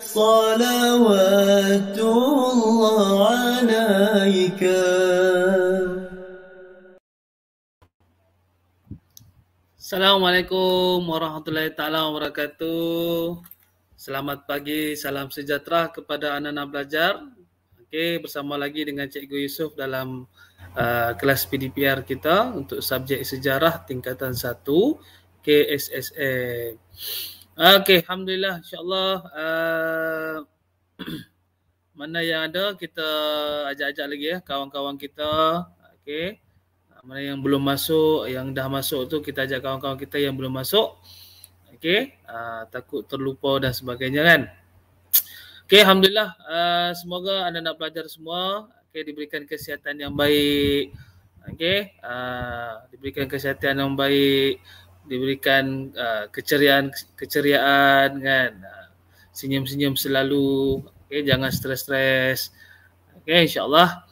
Assalamualaikum warahmatullahi taala wabarakatuh. Selamat pagi, salam sejahtera kepada anak-anak belajar. Okey, bersama lagi dengan Cikgu Yusuf dalam uh, kelas PDPR kita untuk subjek sejarah tingkatan 1 KSSM. Okey, alhamdulillah insya-Allah uh, mana yang ada kita ajak-ajak lagi ya kawan-kawan kita. Okey. Uh, mana yang belum masuk, yang dah masuk tu kita ajak kawan-kawan kita yang belum masuk. Okey, uh, takut terlupa dan sebagainya kan. Okey, alhamdulillah uh, semoga anda nak pelajar semua, okey diberikan kesihatan yang baik. Okey, uh, diberikan kesihatan yang baik diberikan uh, keceriaan keceriaan kan uh, senyum-senyum selalu okey jangan stres-stres okey insyaallah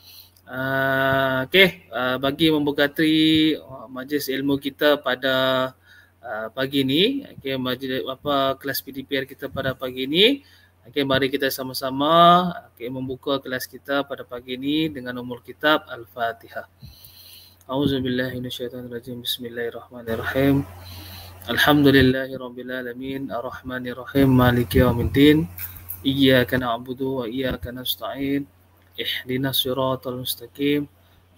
uh, okey uh, bagi membukati uh, majlis ilmu kita pada uh, pagi ini. okey majlis apa kelas PDPR kita pada pagi ini. okey mari kita sama-sama okey membuka kelas kita pada pagi ini dengan nomor kitab al-Fatihah أعوذ بالله من الشيطان الرجيم بسم الله الرحمن الرحيم الحمد لله رب العالمين الرحمن الرحيم مالك يوم الدين إياك نعبد وإياك نستعين اهدنا الصراط المستقيم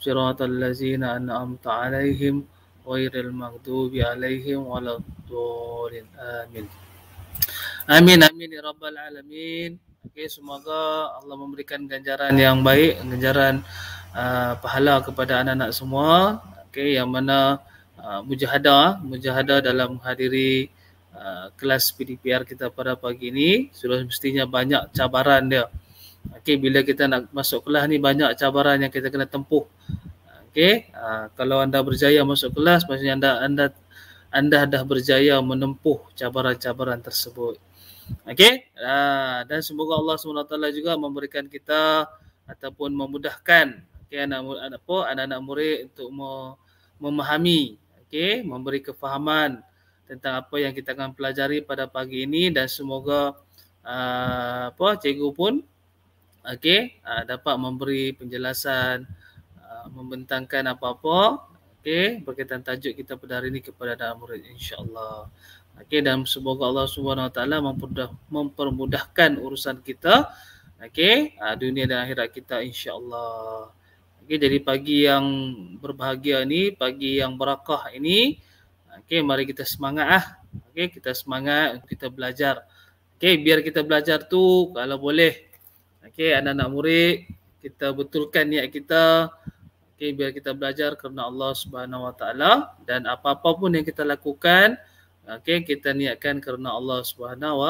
صراط الذين أنعمت عليهم غير المغضوب عليهم ولا الضالين آمين Amin amin ya rabbal alamin. Oke, okay, semoga Allah memberikan ganjaran yang baik, ganjaran Ah, pahala kepada anak-anak semua okey yang mana uh, mujahadah mujahadah dalam hadiri uh, ah, kelas PDPR kita pada pagi ini sudah mestinya banyak cabaran dia okey bila kita nak masuk kelas ni banyak cabaran yang kita kena tempuh okey uh, kalau anda berjaya masuk kelas maksudnya anda anda anda dah berjaya menempuh cabaran-cabaran tersebut okey dan semoga Allah SWT juga memberikan kita ataupun memudahkan okay, anak apa anak-anak murid untuk memahami okey memberi kefahaman tentang apa yang kita akan pelajari pada pagi ini dan semoga uh, apa cikgu pun okey uh, dapat memberi penjelasan uh, membentangkan apa-apa okey berkaitan tajuk kita pada hari ini kepada anak murid insyaallah okey dan semoga Allah Subhanahu Wa Taala mempermudahkan urusan kita okey dunia dan akhirat kita insyaallah Okay, jadi pagi yang berbahagia ini, pagi yang berakah ini, okay, mari kita semangat ah. Okay, kita semangat kita belajar. Okay, biar kita belajar tu kalau boleh. Okay, anak-anak murid, kita betulkan niat kita. Okay, biar kita belajar kerana Allah Subhanahu Wa Taala dan apa-apa pun yang kita lakukan, okay, kita niatkan kerana Allah Subhanahu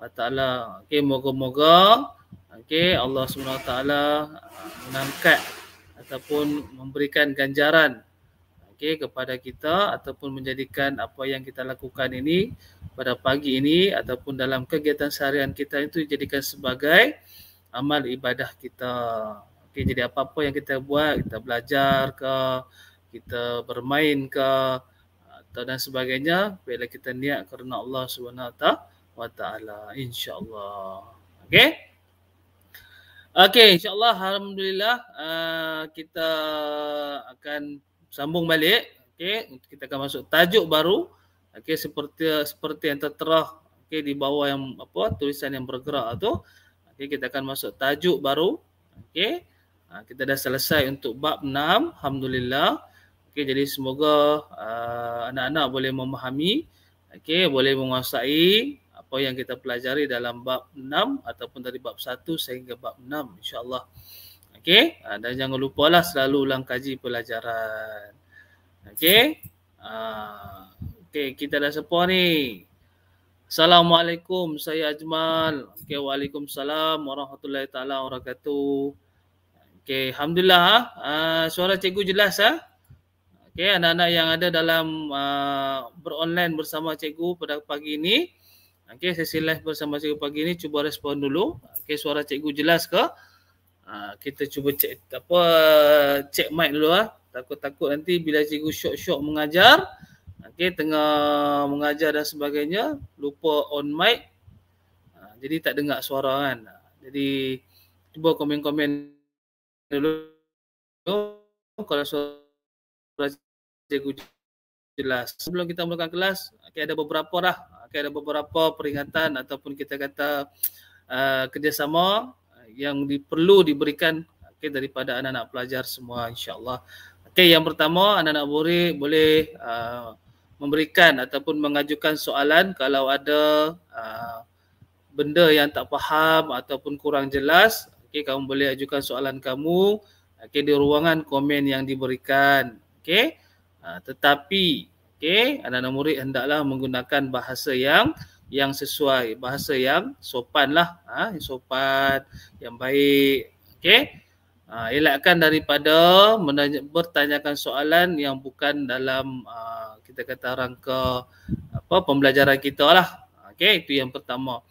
Wa Taala. Okay, moga-moga Okay, Allah Subhanahu Wa Taala ah, menangkat ataupun memberikan ganjaran okey kepada kita ataupun menjadikan apa yang kita lakukan ini pada pagi ini ataupun dalam kegiatan seharian kita itu dijadikan sebagai amal ibadah kita. Okey jadi apa-apa yang kita buat, kita belajar ke, kita bermain ke atau dan sebagainya bila kita niat kerana Allah Subhanahu Wa Taala insya-Allah. Okey? Okey, insyaAllah Alhamdulillah uh, kita akan sambung balik. Okey, kita akan masuk tajuk baru. Okey, seperti seperti yang tertera Okay, di bawah yang apa tulisan yang bergerak tu. Okey, kita akan masuk tajuk baru. Okey. Uh, kita dah selesai untuk bab 6, alhamdulillah. Okey, jadi semoga uh, anak-anak boleh memahami, okey, boleh menguasai apa yang kita pelajari dalam bab 6 ataupun dari bab 1 sehingga bab 6 insyaallah. Okey, ah, dan jangan lupa lah selalu ulang kaji pelajaran. Okey. Ha, ah, okey, kita dah sepuh ni. Assalamualaikum, saya Ajmal. Okey, waalaikumsalam warahmatullahi taala wabarakatuh. Okey, alhamdulillah. Ha. Ha, suara cikgu jelas ah. Ha. Okey anak-anak yang ada dalam uh, beronline bersama cikgu pada pagi ini Okey, sesi live bersama cikgu pagi ni cuba respon dulu. Okey, suara cikgu jelas ke? Ha, kita cuba cek apa cek mic dulu ah. Takut-takut nanti bila cikgu syok-syok mengajar, okey, tengah mengajar dan sebagainya, lupa on mic. Ha, jadi tak dengar suara kan. Ha, jadi cuba komen-komen dulu. Kalau suara cikgu jelas. Sebelum kita mulakan kelas, okey ada beberapa dah akan ada beberapa peringatan ataupun kita kata uh, kerjasama yang di, perlu diberikan okay, daripada anak-anak pelajar semua insyaAllah. Okay, yang pertama anak-anak murid boleh uh, memberikan ataupun mengajukan soalan kalau ada uh, benda yang tak faham ataupun kurang jelas. Okay, kamu boleh ajukan soalan kamu okay, di ruangan komen yang diberikan. Okay? Uh, tetapi Okey, anak-anak murid hendaklah menggunakan bahasa yang yang sesuai, bahasa yang sopanlah, ah ha, sopan, yang baik. Okey, ha, elakkan daripada menanya, bertanyakan soalan yang bukan dalam ha, kita kata rangka apa pembelajaran kita lah. Okey, itu yang pertama.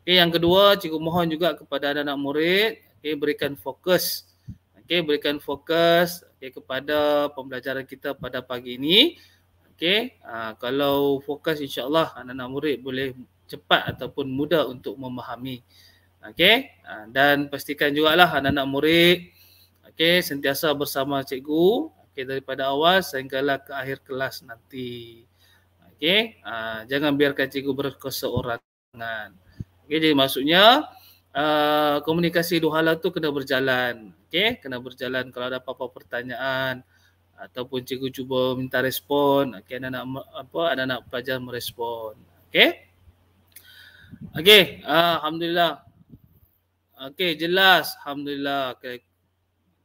Okey, yang kedua, cikgu mohon juga kepada anak-anak murid, okey, berikan fokus. Okey, berikan fokus okay, kepada pembelajaran kita pada pagi ini. Okey, ah, kalau fokus insyaAllah anak-anak murid boleh cepat ataupun mudah untuk memahami. Okey, ah, dan pastikan juga lah anak-anak murid okay, sentiasa bersama cikgu okay, daripada awal sehinggalah ke akhir kelas nanti. Okey, ah, jangan biarkan cikgu berkeseorangan. Okay, jadi maksudnya komunikasi dua hal tu kena berjalan. Okay, kena berjalan kalau ada apa-apa pertanyaan ataupun cikgu cuba minta respon okey anak-anak apa anak-anak pelajar merespon okey okey uh, alhamdulillah okey jelas alhamdulillah okey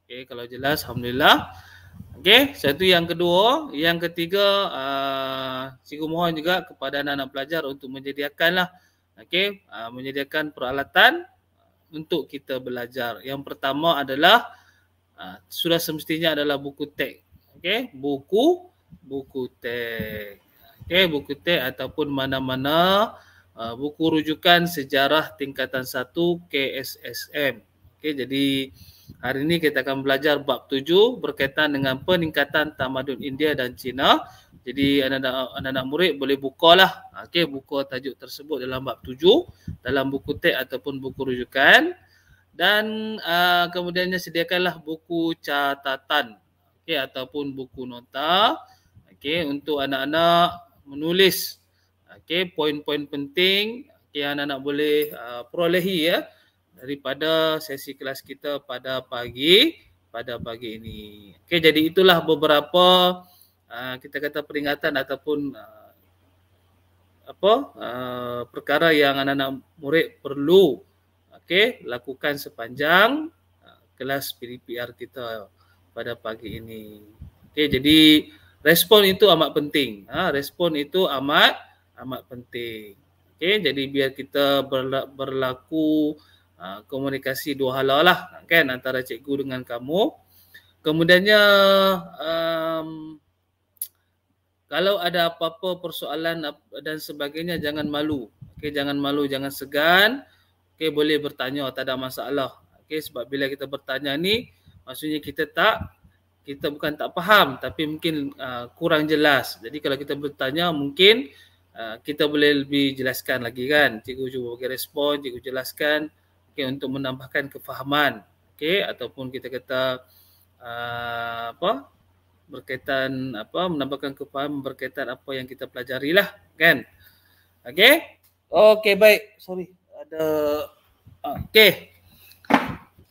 okay, kalau jelas alhamdulillah okey satu yang kedua yang ketiga a uh, cikgu mohon juga kepada anak-anak pelajar untuk menyediakanlah okey uh, menyediakan peralatan untuk kita belajar yang pertama adalah Uh, sudah semestinya adalah buku teks okey buku buku teks okey buku teks ataupun mana-mana uh, buku rujukan sejarah tingkatan 1 KSSM okey jadi hari ini kita akan belajar bab 7 berkaitan dengan peningkatan tamadun India dan Cina jadi anak-anak murid boleh bukalah okey buku tajuk tersebut dalam bab 7 dalam buku teks ataupun buku rujukan dan uh, kemudiannya sediakanlah buku catatan okey ataupun buku nota okay, untuk anak-anak menulis okay, poin-poin penting yang anak-anak boleh uh, perolehi ya daripada sesi kelas kita pada pagi pada pagi ini Okay, jadi itulah beberapa uh, kita kata peringatan ataupun uh, apa uh, perkara yang anak-anak murid perlu okay, lakukan sepanjang uh, kelas PDPR kita pada pagi ini. Okey, jadi respon itu amat penting. Ha, respon itu amat amat penting. Okey, jadi biar kita berla- berlaku ha, komunikasi dua hala lah, kan antara cikgu dengan kamu. Kemudiannya um, kalau ada apa-apa persoalan dan sebagainya jangan malu. Okey, jangan malu, jangan segan. Okey, boleh bertanya, tak ada masalah. Okey, sebab bila kita bertanya ni, maksudnya kita tak kita bukan tak faham tapi mungkin uh, kurang jelas jadi kalau kita bertanya mungkin uh, kita boleh lebih jelaskan lagi kan cikgu cuba bagi respon cikgu jelaskan okay, untuk menambahkan kefahaman okey ataupun kita kata uh, apa berkaitan apa menambahkan kefahaman berkaitan apa yang kita pelajari lah kan okey okey baik sorry ada ah. okey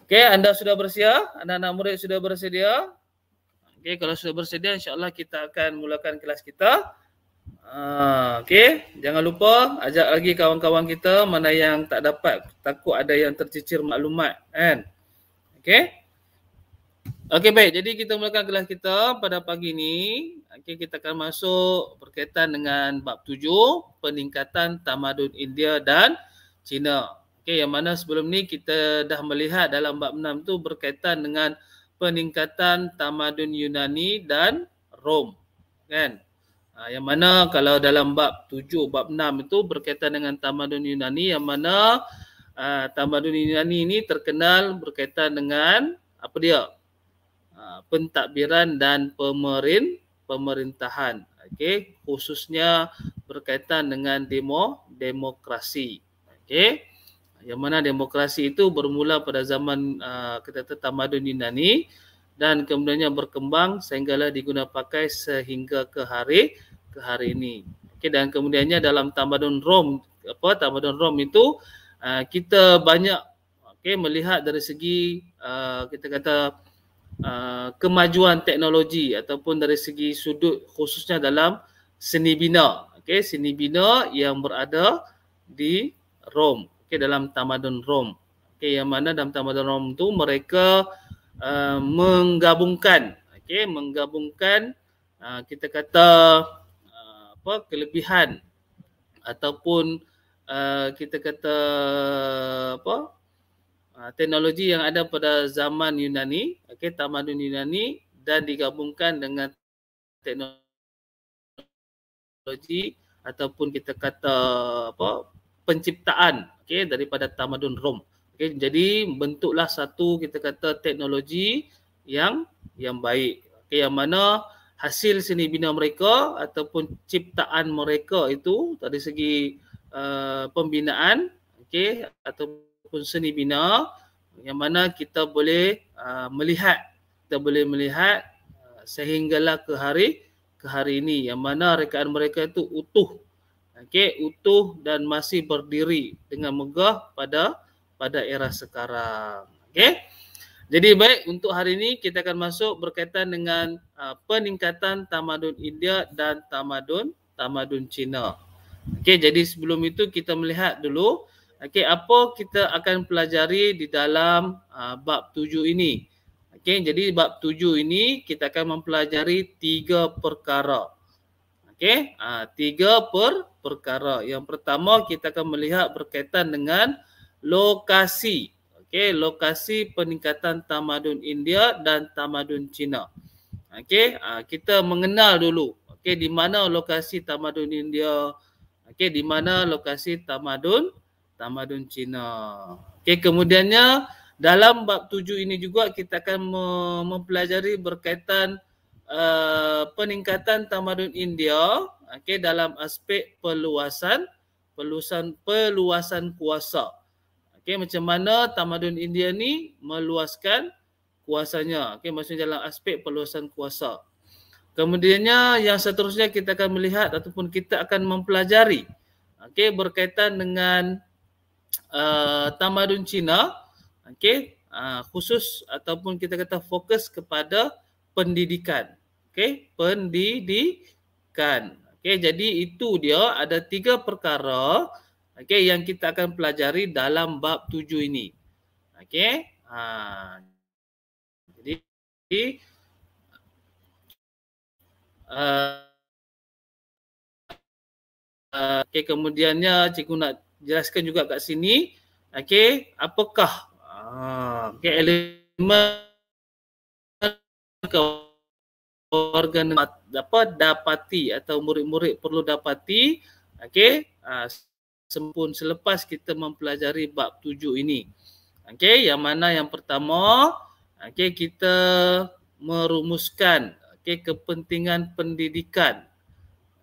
Okey, anda sudah bersedia? Anak-anak murid sudah bersedia? Okey, kalau sudah bersedia insya-Allah kita akan mulakan kelas kita. Ah, okey, jangan lupa ajak lagi kawan-kawan kita mana yang tak dapat, takut ada yang tercicir maklumat, kan? Okey. Okey baik, jadi kita mulakan kelas kita pada pagi ini. Okey, kita akan masuk berkaitan dengan bab 7, peningkatan tamadun India dan China. Okey yang mana sebelum ni kita dah melihat dalam bab 6 tu berkaitan dengan peningkatan tamadun Yunani dan Rom. Kan? Ha, yang mana kalau dalam bab 7 bab 6 itu berkaitan dengan tamadun Yunani yang mana uh, tamadun Yunani ini terkenal berkaitan dengan apa dia? Uh, pentadbiran dan pemerin pemerintahan. Okey, khususnya berkaitan dengan demo demokrasi. Okey yang mana demokrasi itu bermula pada zaman uh, kita kata tamadun Yunani dan kemudiannya berkembang sehinggalah pakai sehingga ke hari ke hari ini. Okey dan kemudiannya dalam tamadun Rom apa tamadun Rom itu uh, kita banyak okey melihat dari segi uh, kita kata kemajuan teknologi ataupun dari segi sudut khususnya dalam seni bina. Okey seni bina yang berada di Rom okay, dalam tamadun Rom. Okay, yang mana dalam tamadun Rom tu mereka uh, menggabungkan, okay, menggabungkan uh, kita kata uh, apa kelebihan ataupun uh, kita kata apa uh, teknologi yang ada pada zaman Yunani, okay, tamadun Yunani dan digabungkan dengan teknologi ataupun kita kata apa penciptaan okey daripada tamadun Rom okey jadi bentuklah satu kita kata teknologi yang yang baik okey yang mana hasil seni bina mereka ataupun ciptaan mereka itu dari segi uh, pembinaan okey ataupun seni bina yang mana kita boleh uh, melihat kita boleh melihat uh, sehinggalah ke hari ke hari ini yang mana rekaan mereka itu utuh okey utuh dan masih berdiri dengan megah pada pada era sekarang okey jadi baik untuk hari ini kita akan masuk berkaitan dengan uh, peningkatan tamadun India dan tamadun tamadun Cina okey jadi sebelum itu kita melihat dulu okey apa kita akan pelajari di dalam uh, bab 7 ini okey jadi bab 7 ini kita akan mempelajari tiga perkara okey uh, tiga per perkara. Yang pertama kita akan melihat berkaitan dengan lokasi. Okey, lokasi peningkatan tamadun India dan tamadun Cina. Okey, ah, kita mengenal dulu okey di mana lokasi tamadun India, okey di mana lokasi tamadun tamadun Cina. Okey, kemudiannya dalam bab tujuh ini juga kita akan mempelajari berkaitan uh, peningkatan tamadun India okey dalam aspek peluasan peluasan peluasan kuasa okey macam mana tamadun India ni meluaskan kuasanya okey maksudnya dalam aspek peluasan kuasa kemudiannya yang seterusnya kita akan melihat ataupun kita akan mempelajari okey berkaitan dengan uh, tamadun Cina okey uh, khusus ataupun kita kata fokus kepada pendidikan okey pendidikan Okey, jadi itu dia ada tiga perkara okey yang kita akan pelajari dalam bab tujuh ini. Okey. Ha. Jadi uh, okey kemudiannya cikgu nak jelaskan juga kat sini. Okey, apakah ha uh, okay, elemen Organ dapat, dapati atau murid-murid perlu dapati okey ha, sempun selepas kita mempelajari bab tujuh ini okey yang mana yang pertama okey kita merumuskan okey kepentingan pendidikan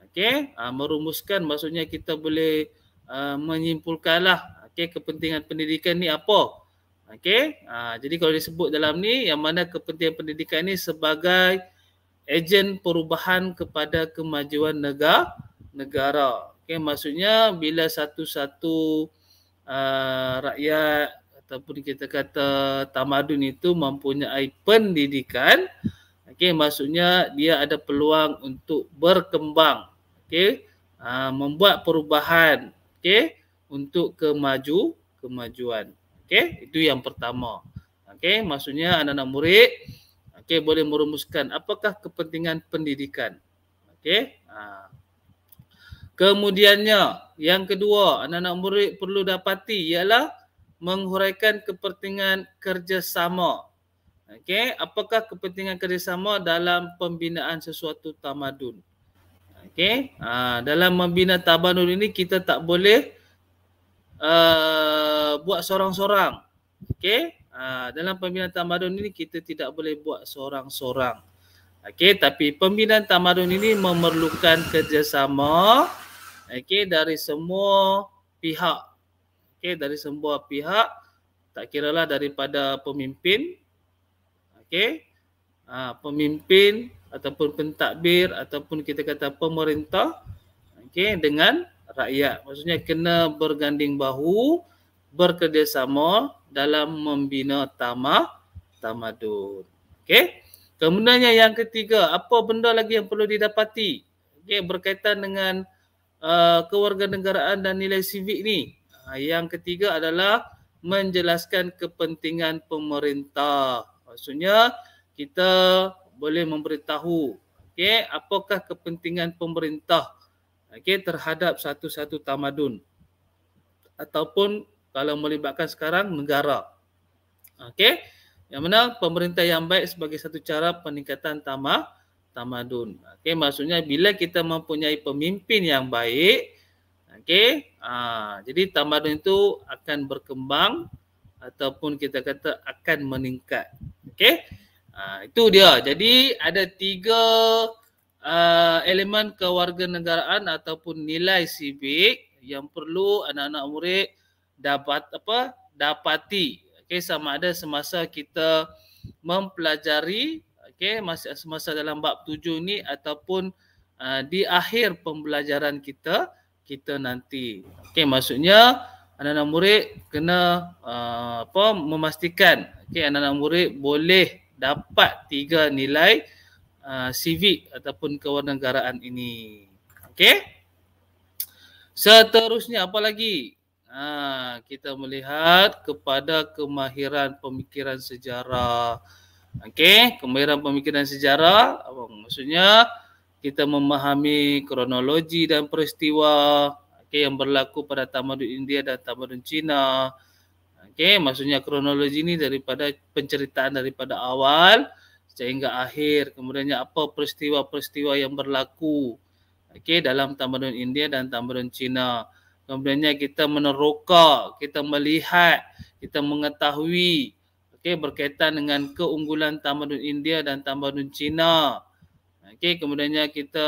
okey ha, merumuskan maksudnya kita boleh uh, menyimpulkanlah okey kepentingan pendidikan ni apa okey jadi kalau disebut dalam ni yang mana kepentingan pendidikan ni sebagai ejen perubahan kepada kemajuan negara negara. Okey maksudnya bila satu-satu uh, rakyat ataupun kita kata tamadun itu mempunyai pendidikan okey maksudnya dia ada peluang untuk berkembang okey uh, membuat perubahan okey untuk kemaju kemajuan okey itu yang pertama okey maksudnya anak-anak murid okey boleh merumuskan apakah kepentingan pendidikan okey ha. kemudiannya yang kedua anak-anak murid perlu dapati ialah menghuraikan kepentingan kerjasama okey apakah kepentingan kerjasama dalam pembinaan sesuatu tamadun okey ha. dalam membina tamadun ini kita tak boleh uh, buat seorang-seorang okey Ah, dalam pembinaan tamadun ini kita tidak boleh buat seorang-seorang. Okey, tapi pembinaan tamadun ini memerlukan kerjasama okey dari semua pihak. Okey, dari semua pihak tak kira lah daripada pemimpin okey ah, pemimpin ataupun pentadbir ataupun kita kata pemerintah okey dengan rakyat maksudnya kena berganding bahu berkerjasama dalam membina tamah tamadun. Okey. Kemudiannya yang ketiga, apa benda lagi yang perlu didapati? Okey, berkaitan dengan uh, kewarganegaraan dan nilai sivik ni. Uh, yang ketiga adalah menjelaskan kepentingan pemerintah. Maksudnya kita boleh memberitahu okey apakah kepentingan pemerintah okey terhadap satu-satu tamadun ataupun kalau melibatkan sekarang negara. Okey. Yang mana pemerintah yang baik sebagai satu cara peningkatan tamah tamadun. Okey, maksudnya bila kita mempunyai pemimpin yang baik, okey, ha, jadi tamadun itu akan berkembang ataupun kita kata akan meningkat. Okey. Ha, itu dia. Jadi ada tiga uh, elemen kewarganegaraan ataupun nilai sibik yang perlu anak-anak murid dapat apa dapati okey sama ada semasa kita mempelajari okey masa semasa dalam bab tujuh ni ataupun uh, di akhir pembelajaran kita kita nanti okey maksudnya anak-anak murid kena uh, apa memastikan okey anak-anak murid boleh dapat tiga nilai uh, ataupun kewarganegaraan ini okay? seterusnya apa lagi Ha, kita melihat kepada kemahiran pemikiran sejarah. Okey, kemahiran pemikiran sejarah apa maksudnya? Kita memahami kronologi dan peristiwa okay, yang berlaku pada tamadun India dan tamadun Cina. Okey, maksudnya kronologi ini daripada penceritaan daripada awal sehingga akhir. Kemudiannya apa peristiwa-peristiwa yang berlaku okay, dalam tamadun India dan tamadun Cina kemudiannya kita meneroka, kita melihat, kita mengetahui okay berkaitan dengan keunggulan tamadun India dan tamadun Cina. okay kemudiannya kita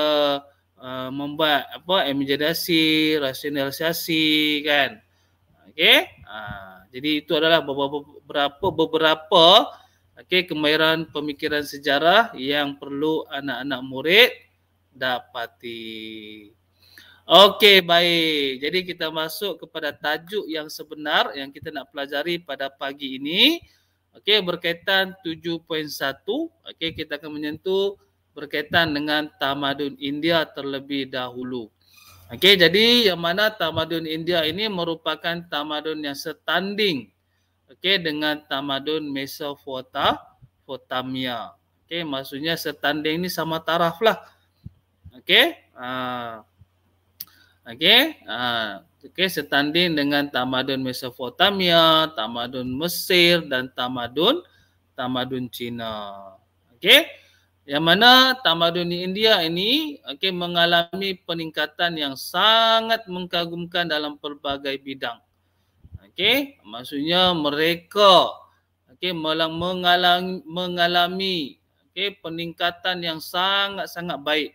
uh, membuat apa imaginasi, rasionalisasi kan. okay uh, jadi itu adalah beberapa beberapa, beberapa okey kemahiran pemikiran sejarah yang perlu anak-anak murid dapati. Okey, baik. Jadi kita masuk kepada tajuk yang sebenar yang kita nak pelajari pada pagi ini. Okey, berkaitan 7.1. Okey, kita akan menyentuh berkaitan dengan tamadun India terlebih dahulu. Okey, jadi yang mana tamadun India ini merupakan tamadun yang setanding okey dengan tamadun Mesopotamia. Okey, maksudnya setanding ini sama taraf lah. Okey, uh, Okey, ha. okey setanding dengan tamadun Mesopotamia, tamadun Mesir dan tamadun tamadun Cina. Okey. Yang mana tamadun India ini okey mengalami peningkatan yang sangat mengagumkan dalam pelbagai bidang. Okey, maksudnya mereka okey mengalami mengalami okey peningkatan yang sangat-sangat baik.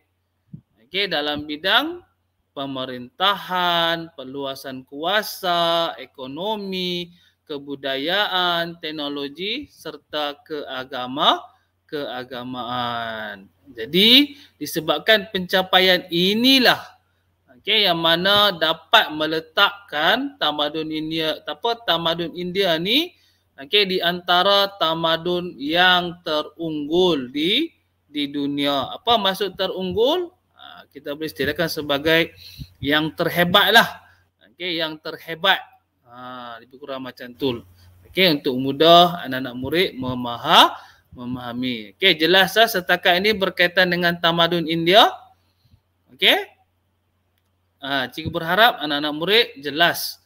Okey dalam bidang pemerintahan, peluasan kuasa, ekonomi, kebudayaan, teknologi serta keagama keagamaan. Jadi disebabkan pencapaian inilah okay, yang mana dapat meletakkan tamadun India apa tamadun India ni okay, di antara tamadun yang terunggul di di dunia. Apa maksud terunggul? kita boleh istilahkan sebagai yang terhebat lah. Okay, yang terhebat. Ha, lebih kurang macam tu. Okay, untuk mudah anak-anak murid memaha, memahami. Okay, jelaslah setakat ini berkaitan dengan tamadun India. Okay. Ha, cikgu berharap anak-anak murid jelas.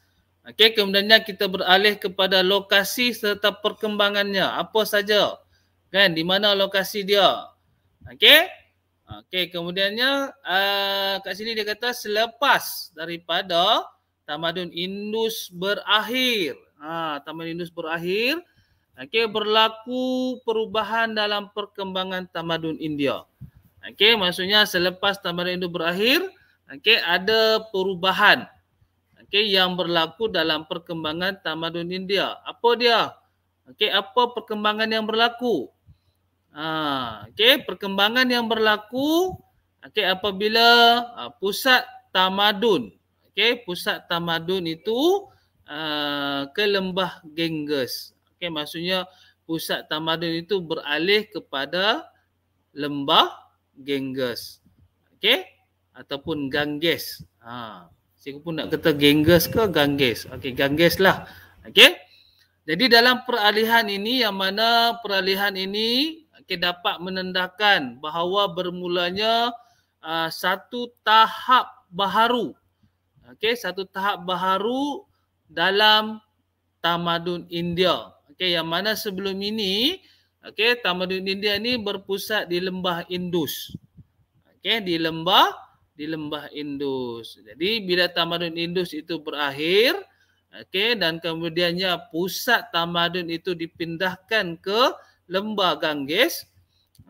Okay, kemudiannya kita beralih kepada lokasi serta perkembangannya. Apa saja. Kan, di mana lokasi dia. Okay. Okey, kemudiannya uh, kat sini dia kata selepas daripada tamadun Indus berakhir. Ha, tamadun Indus berakhir. Okey, berlaku perubahan dalam perkembangan tamadun India. Okey, maksudnya selepas tamadun Indus berakhir, okey, ada perubahan okey yang berlaku dalam perkembangan tamadun India. Apa dia? Okey, apa perkembangan yang berlaku? Ha, okay, perkembangan yang berlaku okay, apabila ha, pusat tamadun. Okay, pusat tamadun itu uh, ke lembah Genghis. Okay, maksudnya pusat tamadun itu beralih kepada lembah Genghis. Okay, ataupun Ganges. Ha, saya pun nak kata Genghis ke Ganges. Okay, Ganges lah. Okay. Jadi dalam peralihan ini yang mana peralihan ini okay, dapat menandakan bahawa bermulanya uh, satu tahap baharu. Okey, satu tahap baharu dalam tamadun India. Okey, yang mana sebelum ini okey, tamadun India ni berpusat di lembah Indus. Okey, di lembah di lembah Indus. Jadi bila tamadun Indus itu berakhir, okey dan kemudiannya pusat tamadun itu dipindahkan ke lembah Ganges.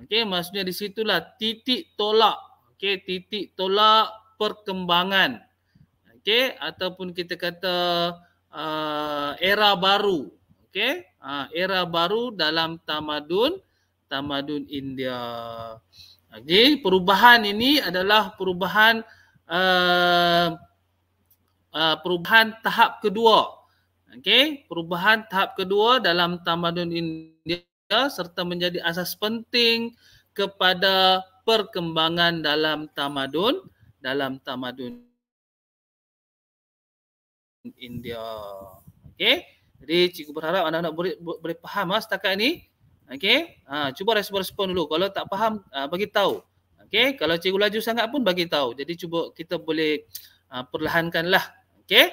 Okey, maksudnya di situlah titik tolak. Okey, titik tolak perkembangan. Okey, ataupun kita kata uh, era baru. Okey, uh, era baru dalam tamadun tamadun India. Okey, perubahan ini adalah perubahan uh, uh, perubahan tahap kedua. Okey, perubahan tahap kedua dalam tamadun India manusia serta menjadi asas penting kepada perkembangan dalam tamadun dalam tamadun India. Okey. Jadi cikgu berharap anak-anak boleh, boleh faham lah setakat ini. Okey. Ha, cuba respon-respon dulu. Kalau tak faham, ah, bagi tahu. Okey. Kalau cikgu laju sangat pun bagi tahu. Jadi cuba kita boleh uh, perlahankanlah. Okey.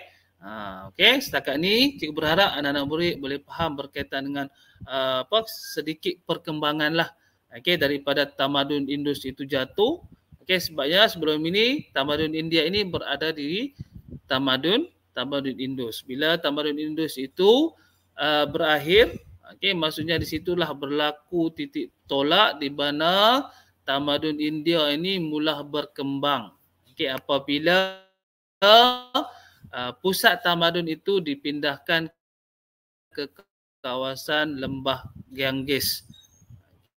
Ha, okay, setakat ni cikgu berharap anak-anak murid boleh faham berkaitan dengan uh, apa sedikit perkembangan lah. Okay, daripada tamadun Indus itu jatuh. Okay, sebabnya sebelum ini tamadun India ini berada di tamadun tamadun Indus. Bila tamadun Indus itu uh, berakhir, okay, maksudnya di situlah berlaku titik tolak di mana tamadun India ini mula berkembang. Okay, apabila uh, Uh, pusat tamadun itu dipindahkan ke kawasan lembah Ganges.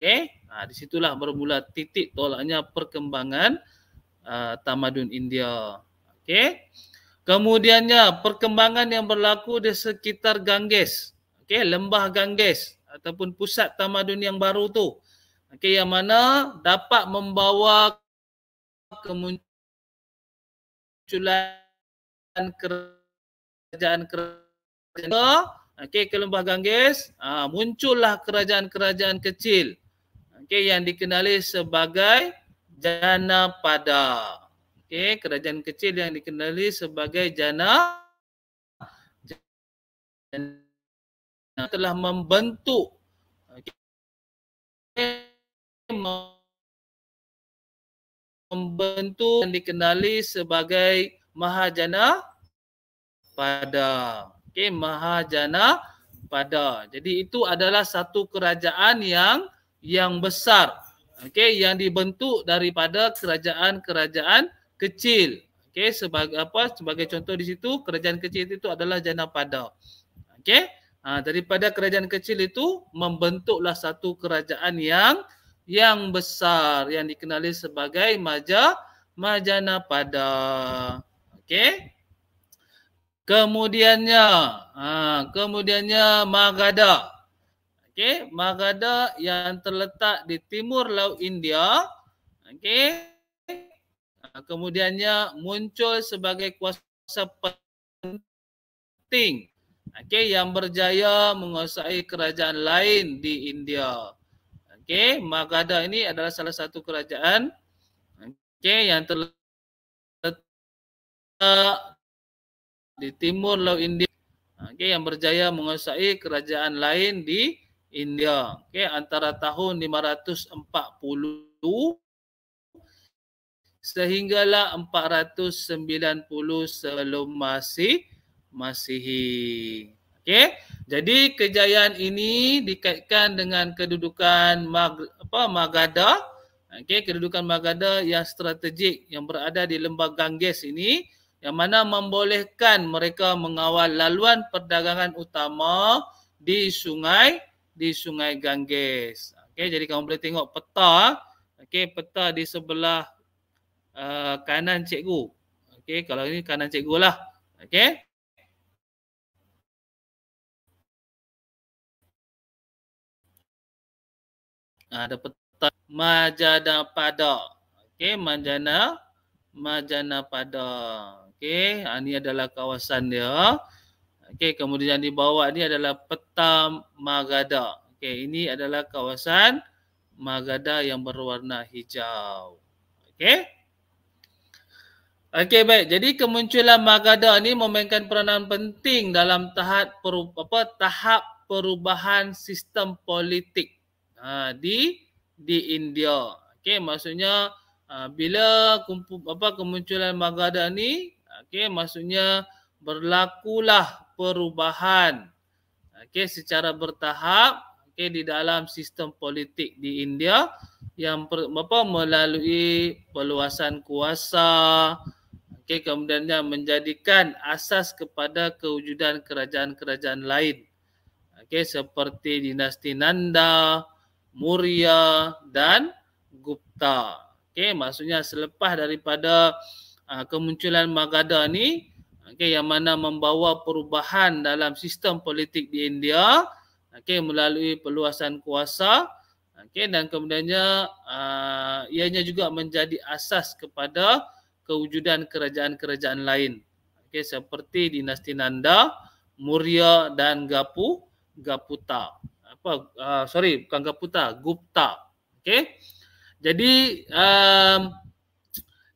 Okey, ha, di situlah bermula titik tolaknya perkembangan uh, tamadun India. Okey. Kemudiannya perkembangan yang berlaku di sekitar Ganges. Okey, lembah Ganges ataupun pusat tamadun yang baru tu. Okey, yang mana dapat membawa kemunculan kerajaan kerajaan kerajaan okey ke lembah ganges ha, muncullah kerajaan-kerajaan kecil okey yang dikenali sebagai jana pada okey kerajaan kecil yang dikenali sebagai jana telah membentuk okay, membentuk yang dikenali sebagai mahajana pada. Okey, mahajana pada. Jadi itu adalah satu kerajaan yang yang besar. Okey, yang dibentuk daripada kerajaan-kerajaan kecil. Okey, sebagai apa? Sebagai contoh di situ kerajaan kecil itu adalah jana pada. Okey, ha, daripada kerajaan kecil itu membentuklah satu kerajaan yang yang besar yang dikenali sebagai Maja Majana pada. Okey. Kemudiannya, ha, kemudiannya Magadha. Okey, Magadha yang terletak di timur Laut India. Okey. Ha, kemudiannya muncul sebagai kuasa penting. Okey, yang berjaya menguasai kerajaan lain di India. Okey, Magadha ini adalah salah satu kerajaan okey yang terletak di timur laut India. Okey, yang berjaya menguasai kerajaan lain di India. Okey, antara tahun 540 sehinggalah 490 sebelum masih Masihi. Okey. Jadi kejayaan ini dikaitkan dengan kedudukan Mag, apa Magadha. Okey, kedudukan Magadha yang strategik yang berada di lembah Ganges ini yang mana membolehkan mereka mengawal laluan perdagangan utama di sungai di sungai Ganges. Okey jadi kamu boleh tengok peta okey peta di sebelah uh, kanan cikgu. Okey kalau ini kanan cikgu lah. Okey. ada peta Majana Pada. Okey, Majana Majana Pada. Okey, ini ha, adalah kawasan dia. Okey, kemudian di bawah ini adalah peta Magadha. Okey, ini adalah kawasan Magadha yang berwarna hijau. Okey. Okey baik, jadi kemunculan Magadha ni memainkan peranan penting dalam tahap perub apa tahap perubahan sistem politik ha, di di India. Okey, maksudnya ha, bila kumpul, apa kemunculan Magadha ni Okey, maksudnya berlakulah perubahan okey secara bertahap okey di dalam sistem politik di India yang per, apa melalui perluasan kuasa okey kemudiannya menjadikan asas kepada kewujudan kerajaan-kerajaan lain okey seperti dinasti Nanda, Murya dan Gupta okey maksudnya selepas daripada uh, kemunculan Magadha ni okay, yang mana membawa perubahan dalam sistem politik di India okay, melalui peluasan kuasa okay, dan kemudiannya uh, ianya juga menjadi asas kepada kewujudan kerajaan-kerajaan lain okay, seperti dinasti Nanda, Murya dan Gapu, Gaputa. Apa, uh, sorry, bukan Gaputa, Gupta. Okay. Jadi, um,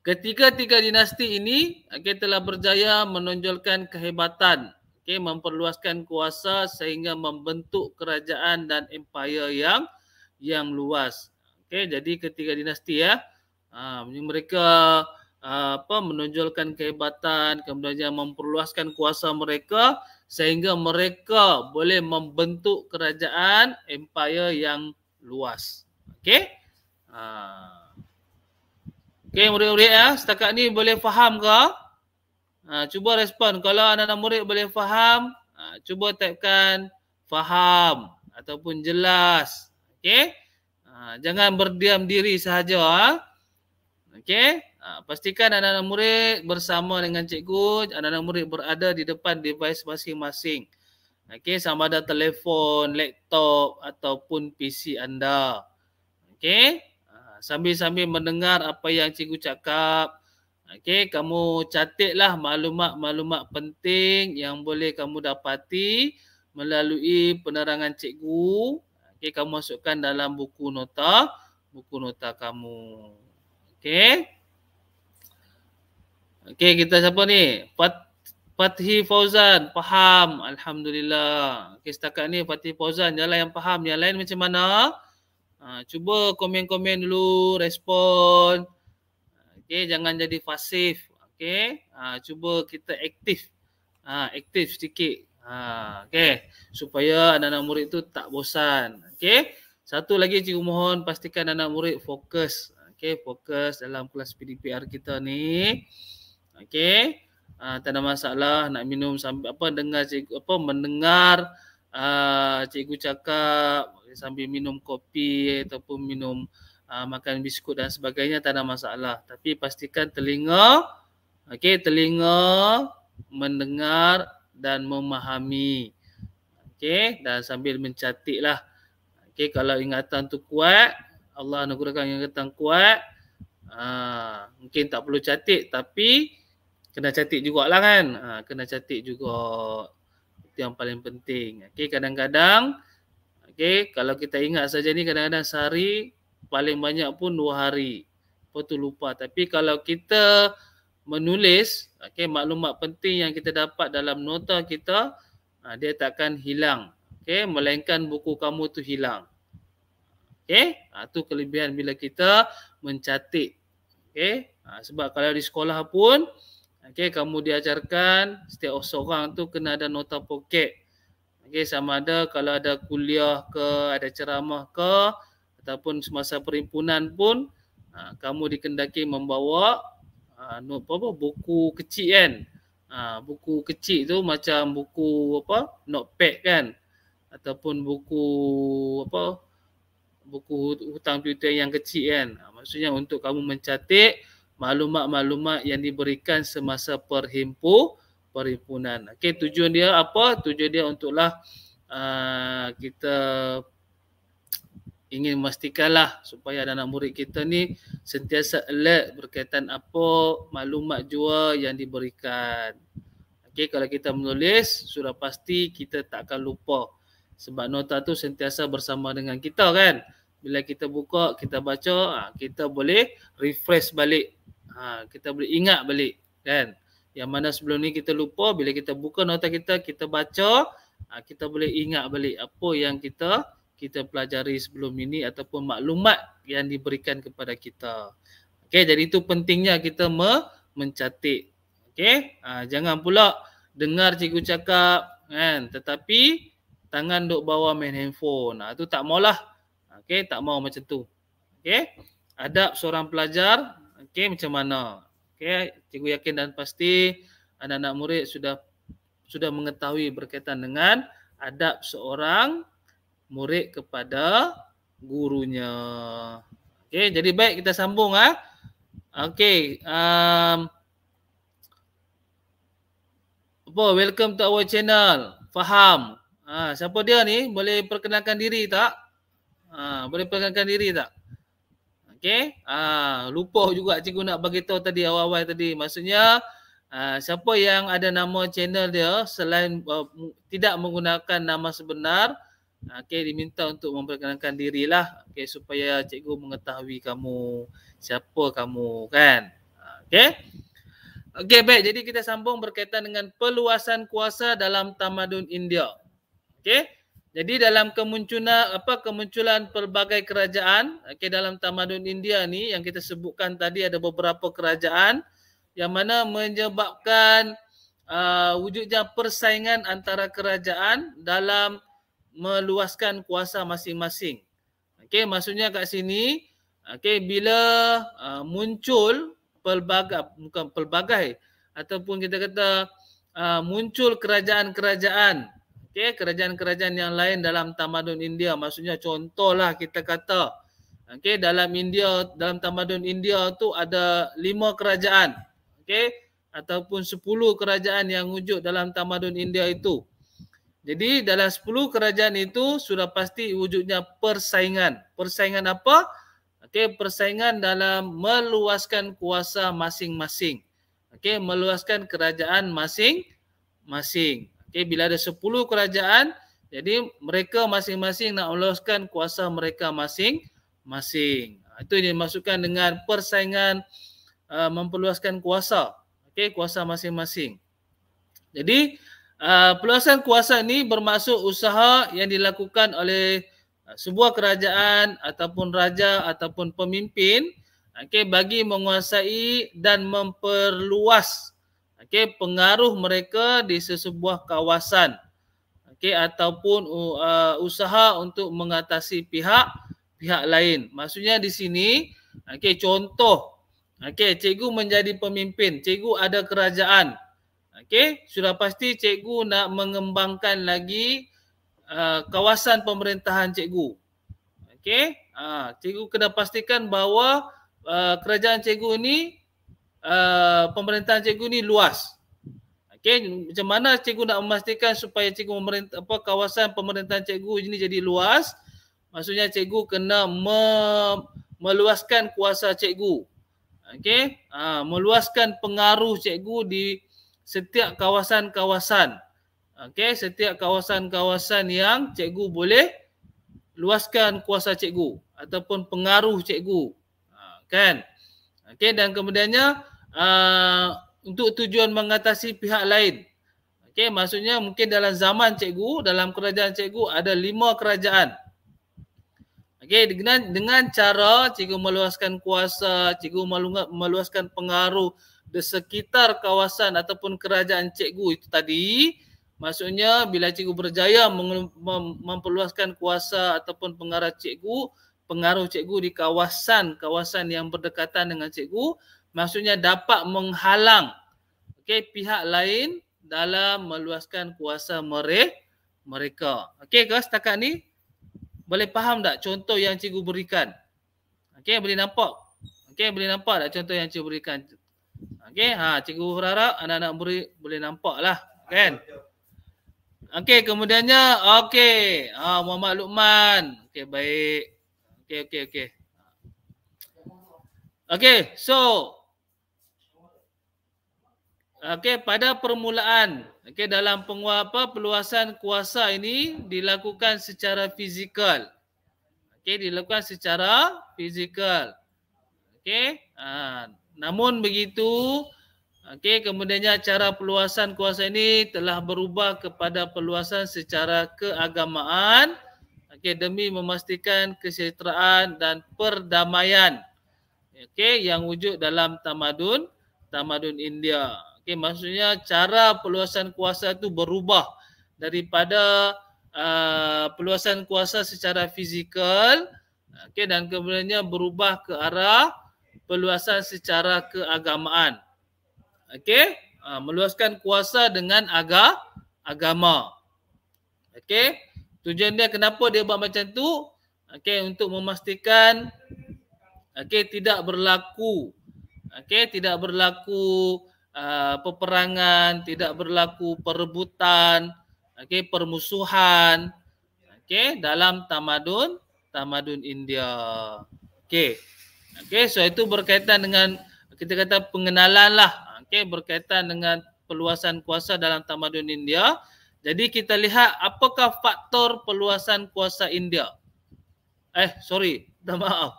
Ketiga-tiga dinasti ini okay, telah berjaya menonjolkan kehebatan, okay, memperluaskan kuasa sehingga membentuk kerajaan dan empire yang yang luas. Okay, jadi ketiga dinasti ya, uh, mereka uh, apa, menonjolkan kehebatan, kemudian memperluaskan kuasa mereka sehingga mereka boleh membentuk kerajaan empire yang luas. Okay. Uh, Okey, murid-murid ya, setakat ni boleh faham ke? Ha, cuba respon. Kalau anak-anak murid boleh faham, ha, cuba typekan faham ataupun jelas. Okey? Ha, jangan berdiam diri sahaja. Ha. Okey? Ha, pastikan anak-anak murid bersama dengan cikgu, anak-anak murid berada di depan device masing-masing. Okey, sama ada telefon, laptop ataupun PC anda. Okey? sambil-sambil mendengar apa yang cikgu cakap. Okey, kamu catatlah maklumat-maklumat penting yang boleh kamu dapati melalui penerangan cikgu. Okey, kamu masukkan dalam buku nota, buku nota kamu. Okey. Okey, kita siapa ni? Fatih Fauzan, faham. Alhamdulillah. Okey, setakat ni Fatih Fauzan, yang lain yang faham, yang lain macam mana? Ha, cuba komen-komen dulu, respon. Okey, jangan jadi pasif. Okey, ha, cuba kita aktif. Ha, aktif sedikit. Ha, okey, supaya anak-anak murid tu tak bosan. Okey, satu lagi cikgu mohon pastikan anak-anak murid fokus. Okey, fokus dalam kelas PDPR kita ni. Okey, ha, tak ada masalah nak minum sambil apa dengar cikgu apa mendengar Uh, cikgu cakap sambil minum kopi ataupun minum uh, makan biskut dan sebagainya tak ada masalah tapi pastikan telinga okey telinga mendengar dan memahami okey dan sambil mencatiklah okey kalau ingatan tu kuat Allah anugerahkan ingatan kuat uh, mungkin tak perlu catik tapi kena catik jugalah kan uh, kena catik juga itu yang paling penting okey kadang-kadang Okey, kalau kita ingat saja ni kadang-kadang sehari paling banyak pun dua hari. Apa tu lupa. Tapi kalau kita menulis okey maklumat penting yang kita dapat dalam nota kita ha, dia takkan hilang. Okey, melainkan buku kamu tu hilang. Okey, itu ha, kelebihan bila kita mencatat. Okey, ha, sebab kalau di sekolah pun okey kamu diajarkan setiap seorang tu kena ada nota poket. Okey sama ada kalau ada kuliah ke ada ceramah ke ataupun semasa perhimpunan pun ha, kamu dikendaki membawa ha, no, apa, apa buku kecil kan. Ha, buku kecil tu macam buku apa notepad kan ataupun buku apa buku hutang piutang yang kecil kan. Ha, maksudnya untuk kamu mencatik maklumat-maklumat yang diberikan semasa perhimpunan perhimpunan. Okey, tujuan dia apa? Tujuan dia untuklah uh, kita ingin memastikanlah supaya anak-anak murid kita ni sentiasa alert berkaitan apa maklumat jual yang diberikan. Okey, kalau kita menulis, sudah pasti kita tak akan lupa. Sebab nota tu sentiasa bersama dengan kita kan. Bila kita buka, kita baca, ha, kita boleh refresh balik. Ha, kita boleh ingat balik kan. Yang mana sebelum ni kita lupa bila kita buka nota kita, kita baca, ha, kita boleh ingat balik apa yang kita kita pelajari sebelum ini ataupun maklumat yang diberikan kepada kita. Okey, jadi itu pentingnya kita me mencatik. Okey, ha, jangan pula dengar cikgu cakap kan, tetapi tangan duk bawa main handphone. Ah ha, itu tak maulah. Okey, tak mau macam tu. Okey. Adab seorang pelajar, okey macam mana? Okey, cikgu yakin dan pasti anak-anak murid sudah sudah mengetahui berkaitan dengan adab seorang murid kepada gurunya. Okey, jadi baik kita sambung ah. Ha? Okey, um, apa welcome to our channel. Faham? Ah, ha, siapa dia ni? Boleh perkenalkan diri tak? ha, boleh perkenalkan diri tak? Okey. Ah lupa juga cikgu nak bagi tahu tadi awal-awal tadi. Maksudnya ah, siapa yang ada nama channel dia selain uh, tidak menggunakan nama sebenar, ha, okey diminta untuk memperkenalkan dirilah. Okey supaya cikgu mengetahui kamu siapa kamu kan. Okey. Okey baik jadi kita sambung berkaitan dengan peluasan kuasa dalam tamadun India. Okey. Jadi dalam kemunculan apa kemunculan pelbagai kerajaan okay, dalam tamadun India ni yang kita sebutkan tadi ada beberapa kerajaan yang mana menyebabkan uh, wujudnya persaingan antara kerajaan dalam meluaskan kuasa masing-masing. Okey maksudnya kat sini okey bila uh, muncul pelbagai bukan pelbagai ataupun kita kata uh, muncul kerajaan-kerajaan Okey, kerajaan-kerajaan yang lain dalam tamadun India. Maksudnya contohlah kita kata. Okey, dalam India, dalam tamadun India tu ada lima kerajaan. Okey, ataupun sepuluh kerajaan yang wujud dalam tamadun India itu. Jadi dalam sepuluh kerajaan itu sudah pasti wujudnya persaingan. Persaingan apa? Okey, persaingan dalam meluaskan kuasa masing-masing. Okey, meluaskan kerajaan masing-masing. Okay, bila ada sepuluh kerajaan jadi mereka masing-masing nak meloloskan kuasa mereka masing-masing. Ha, itu yang dimasukkan dengan persaingan uh, memperluaskan kuasa. Okay, kuasa masing-masing. Jadi uh, perluasan kuasa ini bermaksud usaha yang dilakukan oleh uh, sebuah kerajaan ataupun raja ataupun pemimpin Okay, bagi menguasai dan memperluas Okey, pengaruh mereka di sesebuah kawasan. Okey, ataupun uh, usaha untuk mengatasi pihak pihak lain. Maksudnya di sini, okey, contoh. Okey, cikgu menjadi pemimpin. Cikgu ada kerajaan. Okey, sudah pasti cikgu nak mengembangkan lagi uh, kawasan pemerintahan cikgu. Okey, uh, cikgu kena pastikan bahawa uh, kerajaan cikgu ini Uh, pemerintahan cikgu ni luas. Okey, macam mana cikgu nak memastikan supaya cikgu memerintah apa kawasan pemerintahan cikgu ini jadi luas? Maksudnya cikgu kena me, meluaskan kuasa cikgu. Okey, ha, meluaskan pengaruh cikgu di setiap kawasan-kawasan. Okey, setiap kawasan-kawasan yang cikgu boleh luaskan kuasa cikgu ataupun pengaruh cikgu. Ha, kan? Okey, dan kemudiannya uh, untuk tujuan mengatasi pihak lain. Okey, maksudnya mungkin dalam zaman cikgu, dalam kerajaan cikgu ada lima kerajaan. Okey, dengan, dengan cara cikgu meluaskan kuasa, cikgu meluaskan pengaruh di sekitar kawasan ataupun kerajaan cikgu itu tadi, maksudnya bila cikgu berjaya memperluaskan kuasa ataupun pengaruh cikgu, pengaruh cikgu di kawasan-kawasan yang berdekatan dengan cikgu, maksudnya dapat menghalang okey pihak lain dalam meluaskan kuasa mereka okey ke setakat ni boleh faham tak contoh yang cikgu berikan okey boleh nampak okey boleh nampak tak contoh yang cikgu berikan okey ha cikgu harap anak-anak beri boleh nampak lah. kan okey kemudiannya okey ha Muhammad Luqman okey baik okey okey okey okey so Okey, pada permulaan, okey dalam penguapa peluasan kuasa ini dilakukan secara fizikal. Okey, dilakukan secara fizikal. Okey, ha, namun begitu, okey kemudiannya cara peluasan kuasa ini telah berubah kepada peluasan secara keagamaan. Okey, demi memastikan kesejahteraan dan perdamaian. Okey, yang wujud dalam tamadun tamadun India. Okey, maksudnya cara peluasan kuasa itu berubah daripada uh, perluasan kuasa secara fizikal okey dan kemudiannya berubah ke arah peluasan secara keagamaan. Okey, uh, meluaskan kuasa dengan aga agama. Okey, tujuan dia kenapa dia buat macam tu? Okey, untuk memastikan okey tidak berlaku okey tidak berlaku Ah, peperangan, tidak berlaku perebutan, okay permusuhan. okay dalam tamadun tamadun India. okay, okay so itu berkaitan dengan kita kata pengenalan lah. okay berkaitan dengan peluasan kuasa dalam tamadun India. Jadi kita lihat apakah faktor peluasan kuasa India. Eh, sorry. maaf.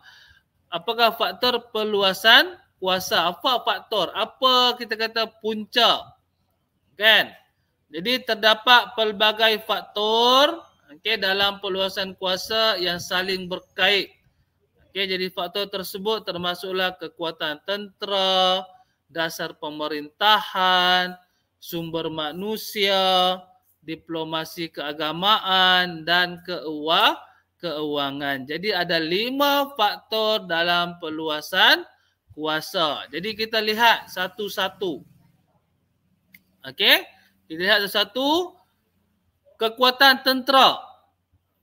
Apakah faktor peluasan kuasa, apa faktor, apa kita kata punca. Kan? Jadi terdapat pelbagai faktor okay, dalam peluasan kuasa yang saling berkait. Okay, jadi faktor tersebut termasuklah kekuatan tentera, dasar pemerintahan, sumber manusia, diplomasi keagamaan dan keuangan. Jadi ada lima faktor dalam peluasan kuasa kuasa. Jadi kita lihat satu-satu. Okey, kita lihat satu-satu kekuatan tentera.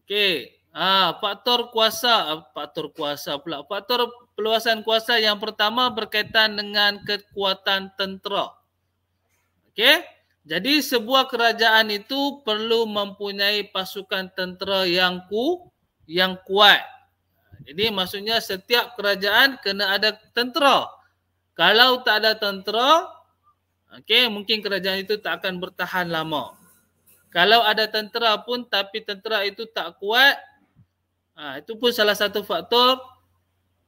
Okey, ah faktor kuasa, faktor kuasa pula. Faktor peluasan kuasa yang pertama berkaitan dengan kekuatan tentera. Okey. Jadi sebuah kerajaan itu perlu mempunyai pasukan tentera yang ku yang kuat. Jadi maksudnya setiap kerajaan kena ada tentera. Kalau tak ada tentera, okay, mungkin kerajaan itu tak akan bertahan lama. Kalau ada tentera pun tapi tentera itu tak kuat, ha, itu pun salah satu faktor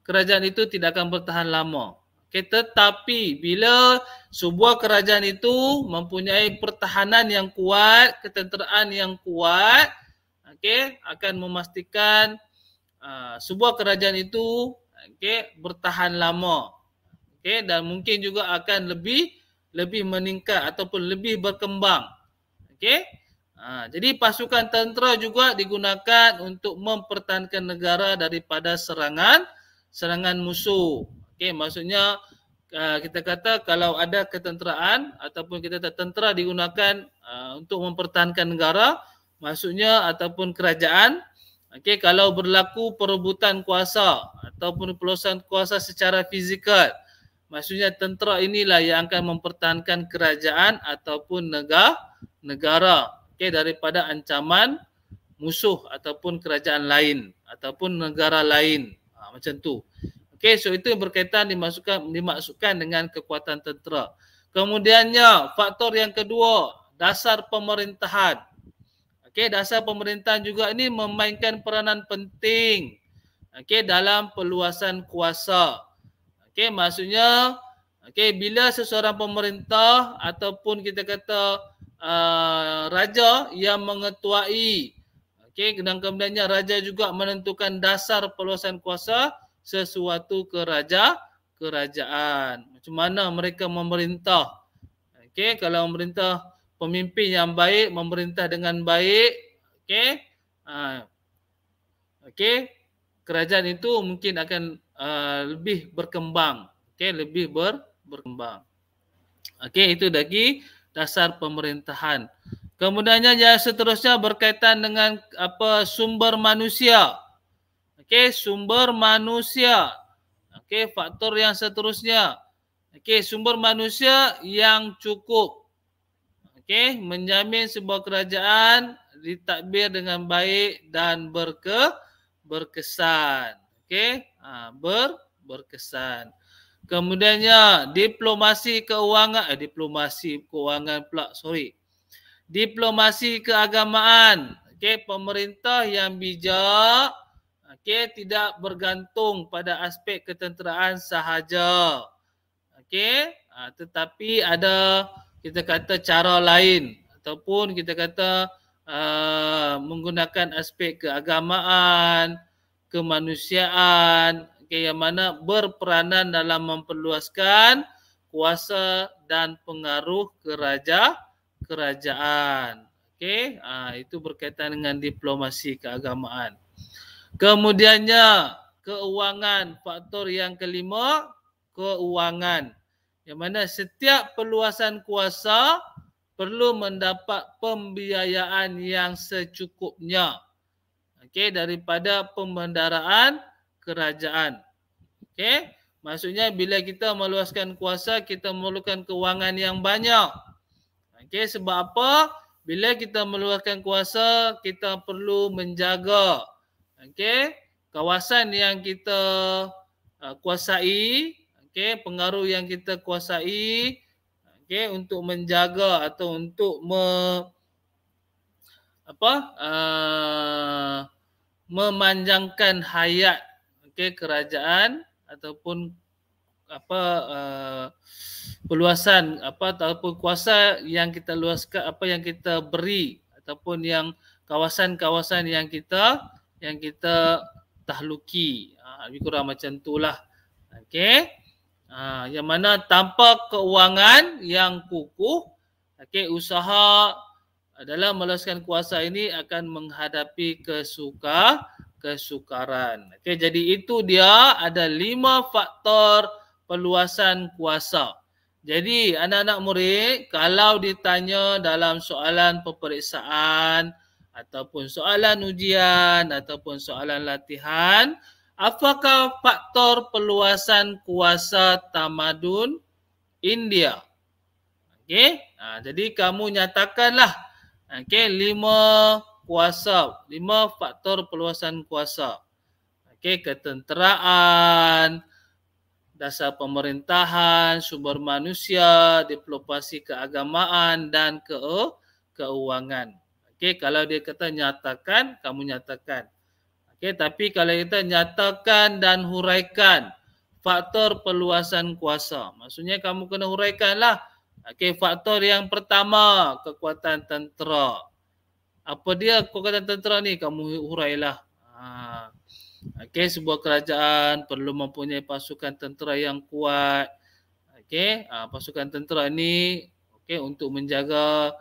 kerajaan itu tidak akan bertahan lama. Okay, tetapi bila sebuah kerajaan itu mempunyai pertahanan yang kuat, ketenteraan yang kuat, okay, akan memastikan Ah, sebuah kerajaan itu okey bertahan lama okey dan mungkin juga akan lebih lebih meningkat ataupun lebih berkembang okey Ha, jadi pasukan tentera juga digunakan untuk mempertahankan negara daripada serangan serangan musuh. Okey, maksudnya ah, kita kata kalau ada ketenteraan ataupun kita kata tentera digunakan uh, untuk mempertahankan negara, maksudnya ataupun kerajaan, Okey, kalau berlaku perebutan kuasa ataupun perlosan kuasa secara fizikal, maksudnya tentera inilah yang akan mempertahankan kerajaan ataupun negara negara okey daripada ancaman musuh ataupun kerajaan lain ataupun negara lain ha, macam tu okey so itu berkaitan dimasukkan dimaksudkan dengan kekuatan tentera kemudiannya faktor yang kedua dasar pemerintahan Okey, dasar pemerintahan juga ini memainkan peranan penting. Okey, dalam peluasan kuasa. Okey, maksudnya okey, bila seseorang pemerintah ataupun kita kata uh, raja yang mengetuai okey, dan kemudiannya raja juga menentukan dasar peluasan kuasa sesuatu keraja kerajaan. Macam mana mereka memerintah? Okey, kalau memerintah pemimpin yang baik, memerintah dengan baik. Okey. Ha. Okey. Kerajaan itu mungkin akan uh, lebih berkembang. Okey, lebih ber, berkembang. Okey, itu lagi dasar pemerintahan. Kemudiannya yang seterusnya berkaitan dengan apa sumber manusia. Okey, sumber manusia. Okey, faktor yang seterusnya. Okey, sumber manusia yang cukup. Okey, menjamin sebuah kerajaan ditadbir dengan baik dan berke berkesan. Okey, ha, ber berkesan. Kemudiannya diplomasi keuangan, eh, diplomasi keuangan pula, sorry. Diplomasi keagamaan. Okey, pemerintah yang bijak okey tidak bergantung pada aspek ketenteraan sahaja. Okey, ha, tetapi ada kita kata cara lain ataupun kita kata uh, menggunakan aspek keagamaan, kemanusiaan okay, yang mana berperanan dalam memperluaskan kuasa dan pengaruh keraja kerajaan. Okey, uh, itu berkaitan dengan diplomasi keagamaan. Kemudiannya keuangan, faktor yang kelima keuangan. Yang mana setiap perluasan kuasa perlu mendapat pembiayaan yang secukupnya. Okey, daripada pembendaraan kerajaan. Okey, maksudnya bila kita meluaskan kuasa, kita memerlukan kewangan yang banyak. Okey, sebab apa? Bila kita meluaskan kuasa, kita perlu menjaga okey, kawasan yang kita uh, kuasai okey pengaruh yang kita kuasai okey untuk menjaga atau untuk me, apa uh, memanjangkan hayat okey kerajaan ataupun apa uh, peluasan apa ataupun kuasa yang kita luaskan apa yang kita beri ataupun yang kawasan-kawasan yang kita yang kita tahluki ha, ah, lebih kurang macam itulah okey Ha, yang mana tanpa keuangan yang kukuh, okay, usaha dalam meluaskan kuasa ini akan menghadapi kesuka kesukaran. Okay, jadi itu dia ada lima faktor peluasan kuasa. Jadi anak-anak murid kalau ditanya dalam soalan peperiksaan ataupun soalan ujian ataupun soalan latihan, Apakah faktor peluasan kuasa tamadun India? Okey, ha, jadi kamu nyatakanlah. Okey, lima kuasa, lima faktor peluasan kuasa. Okey, ketenteraan, dasar pemerintahan, sumber manusia, diplomasi keagamaan dan ke keuangan. Okey, kalau dia kata nyatakan, kamu nyatakan. Okay, tapi kalau kita nyatakan dan huraikan faktor perluasan kuasa. Maksudnya kamu kena huraikanlah. Okay, faktor yang pertama kekuatan tentera. Apa dia kekuatan tentera ni? Kamu hurailah. Ha. Okey, sebuah kerajaan perlu mempunyai pasukan tentera yang kuat. Okay, ha, pasukan tentera ni okay, untuk menjaga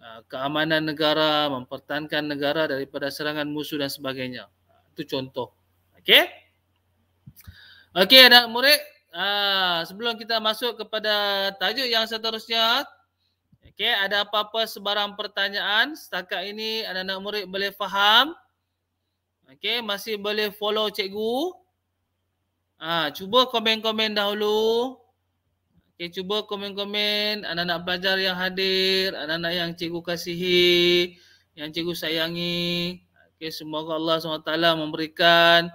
Ah, keamanan negara, mempertahankan negara daripada serangan musuh dan sebagainya. Ah, itu contoh. Okey. Okey, anak murid, ah, sebelum kita masuk kepada tajuk yang seterusnya, okey, ada apa-apa sebarang pertanyaan setakat ini anak-anak murid boleh faham? Okey, masih boleh follow cikgu? Ah, cuba komen-komen dahulu. Okay, cuba komen-komen anak-anak pelajar yang hadir, anak-anak yang cikgu kasihi, yang cikgu sayangi. Okay, semoga Allah SWT memberikan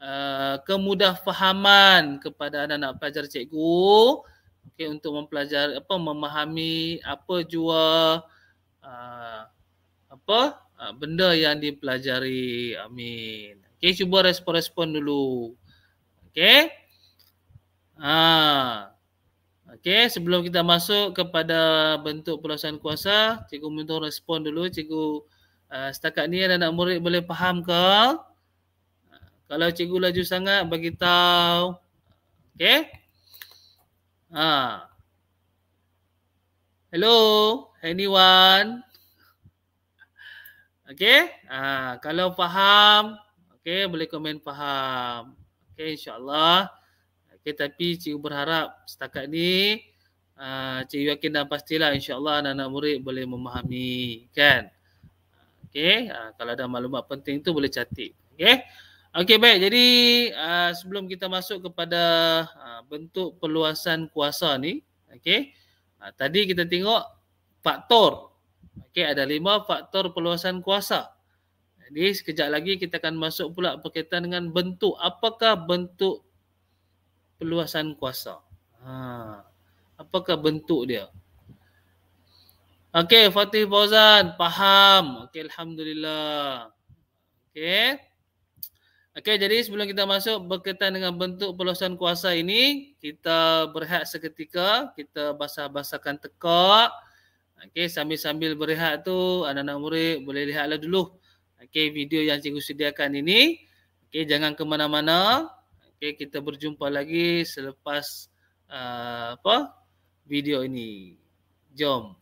uh, kemudahfahaman kepada anak-anak pelajar cikgu okay, untuk mempelajari apa memahami apa jua uh, apa uh, benda yang dipelajari. Amin. Okay, cuba respon-respon dulu. Okay. Ah. Okey, sebelum kita masuk kepada bentuk perluasan kuasa, cikgu minta respon dulu. Cikgu uh, setakat ni anak murid boleh faham ke? Uh, kalau cikgu laju sangat, bagi tahu. Okey. Ha. Hello, anyone? Okey, ha, kalau faham, okey boleh komen faham. Okey, insyaAllah. Okay, tapi cikgu berharap setakat ni uh, cikgu yakin dan pastilah insyaAllah anak-anak murid boleh memahami kan. Okay, uh, ah, kalau ada maklumat penting tu boleh catik. Okay. okay baik jadi uh, sebelum kita masuk kepada uh, bentuk perluasan kuasa ni okay, uh, tadi kita tengok faktor okay, ada lima faktor perluasan kuasa jadi sekejap lagi kita akan masuk pula berkaitan dengan bentuk apakah bentuk perluasan kuasa. Ha. Apakah bentuk dia? Okey, Fatih Fauzan, faham. Okey, alhamdulillah. Okey. Okey, jadi sebelum kita masuk berkaitan dengan bentuk perluasan kuasa ini, kita berehat seketika, kita basah-basahkan tekak. Okey, sambil-sambil berehat tu anak-anak murid boleh lihatlah dulu. Okey, video yang cikgu sediakan ini. Okey, jangan ke mana-mana. Okay, kita berjumpa lagi selepas uh, apa video ini. Jom.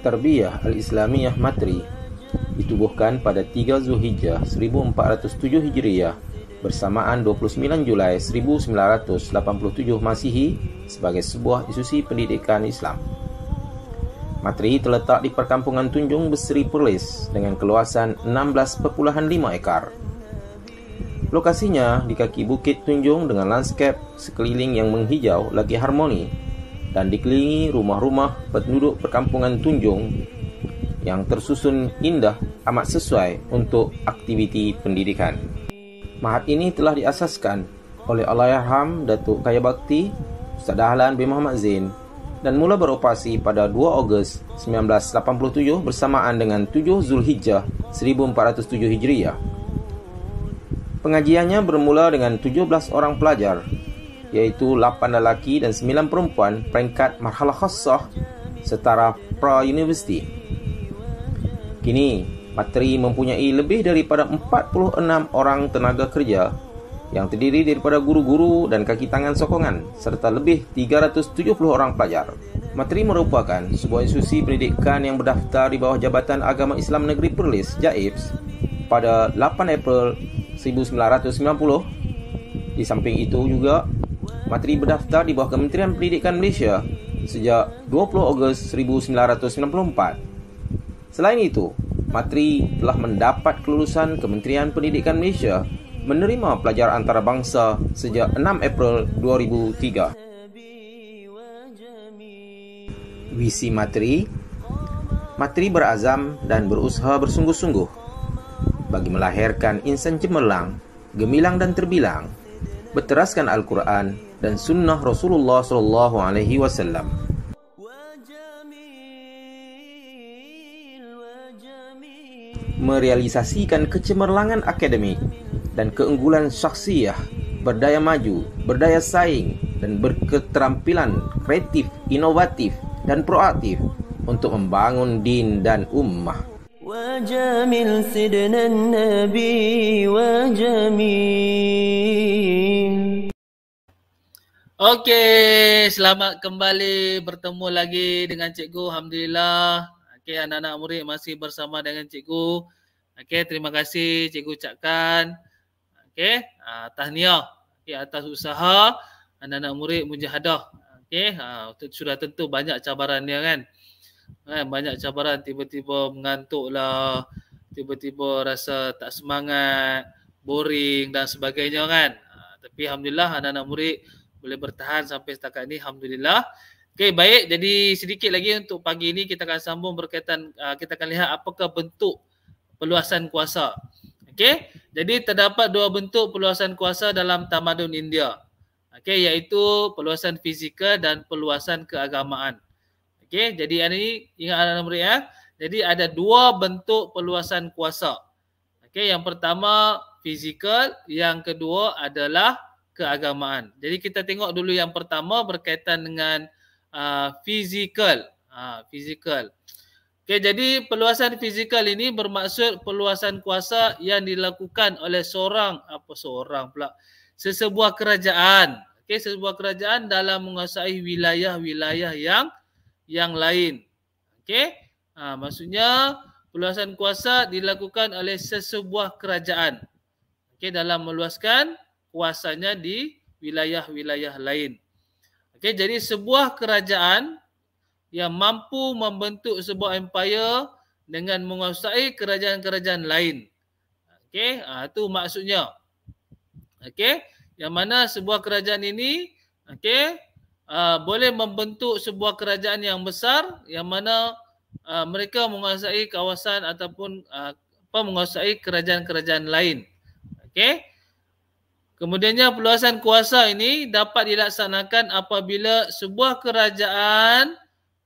At-Tarbiyah Al-Islamiyah Matri ditubuhkan pada 3 Zulhijjah 1407 Hijriah bersamaan 29 Julai 1987 Masihi sebagai sebuah institusi pendidikan Islam. Matri terletak di perkampungan Tunjung Besri Perlis dengan keluasan 16.5 ekar. Lokasinya di kaki Bukit Tunjung dengan landscape sekeliling yang menghijau lagi harmoni dan dikelilingi rumah-rumah penduduk perkampungan Tunjung yang tersusun indah amat sesuai untuk aktiviti pendidikan. Mahat ini telah diasaskan oleh Allahyarham Datuk Kaya Bakti Ustaz Dahlan bin Muhammad Zain dan mula beroperasi pada 2 Ogos 1987 bersamaan dengan 7 Zulhijjah 1407 Hijriah. Pengajiannya bermula dengan 17 orang pelajar iaitu 8 lelaki dan 9 perempuan peringkat marhalah khasah setara pra-universiti. Kini, Matri mempunyai lebih daripada 46 orang tenaga kerja yang terdiri daripada guru-guru dan kaki tangan sokongan serta lebih 370 orang pelajar. Matri merupakan sebuah institusi pendidikan yang berdaftar di bawah Jabatan Agama Islam Negeri Perlis, JAIPS, pada 8 April 1990. Di samping itu juga, materi berdaftar di bawah Kementerian Pendidikan Malaysia sejak 20 Ogos 1994. Selain itu, Matri telah mendapat kelulusan Kementerian Pendidikan Malaysia menerima pelajar antarabangsa sejak 6 April 2003. Visi Matri: Matri berazam dan berusaha bersungguh-sungguh bagi melahirkan insan cemerlang, gemilang dan terbilang, berteraskan Al-Quran dan sunnah Rasulullah sallallahu alaihi wasallam. Merealisasikan kecemerlangan akademik dan keunggulan syaksiah, berdaya maju, berdaya saing dan berketerampilan kreatif, inovatif dan proaktif untuk membangun din dan ummah. وجميل سيدنا النبي وجميل Okey, selamat kembali bertemu lagi dengan cikgu. Alhamdulillah. Okey, anak-anak murid masih bersama dengan cikgu. Okey, terima kasih cikgu ucapkan. Okey, uh, ah, tahniah okay, atas usaha anak-anak murid mujahadah. Okey, uh, sudah tentu banyak cabaran dia kan. Kan banyak cabaran tiba-tiba mengantuklah, tiba-tiba rasa tak semangat, boring dan sebagainya kan. Uh, tapi alhamdulillah anak-anak murid boleh bertahan sampai setakat ini alhamdulillah. Okey baik jadi sedikit lagi untuk pagi ini kita akan sambung berkaitan uh, kita akan lihat apakah bentuk peluasan kuasa. Okey. Jadi terdapat dua bentuk peluasan kuasa dalam tamadun India. Okey iaitu peluasan fizikal dan peluasan keagamaan. Okey jadi ini ingat anak-anak ya. Eh? Jadi ada dua bentuk peluasan kuasa. Okey yang pertama fizikal, yang kedua adalah keagamaan. Jadi kita tengok dulu yang pertama berkaitan dengan fizikal. Uh, fizikal. Uh, ha, okay, jadi perluasan fizikal ini bermaksud perluasan kuasa yang dilakukan oleh seorang, apa seorang pula, sesebuah kerajaan. Okay, sesebuah kerajaan dalam menguasai wilayah-wilayah yang yang lain. Okay, ha, maksudnya perluasan kuasa dilakukan oleh sesebuah kerajaan. Okay, dalam meluaskan kuasanya di wilayah-wilayah lain. Okey, jadi sebuah kerajaan yang mampu membentuk sebuah empire dengan menguasai kerajaan-kerajaan lain. Okey, ha, itu maksudnya. Okey, yang mana sebuah kerajaan ini okey uh, boleh membentuk sebuah kerajaan yang besar yang mana uh, mereka menguasai kawasan ataupun uh, apa menguasai kerajaan-kerajaan lain. Okey. Kemudiannya perluasan kuasa ini dapat dilaksanakan apabila sebuah kerajaan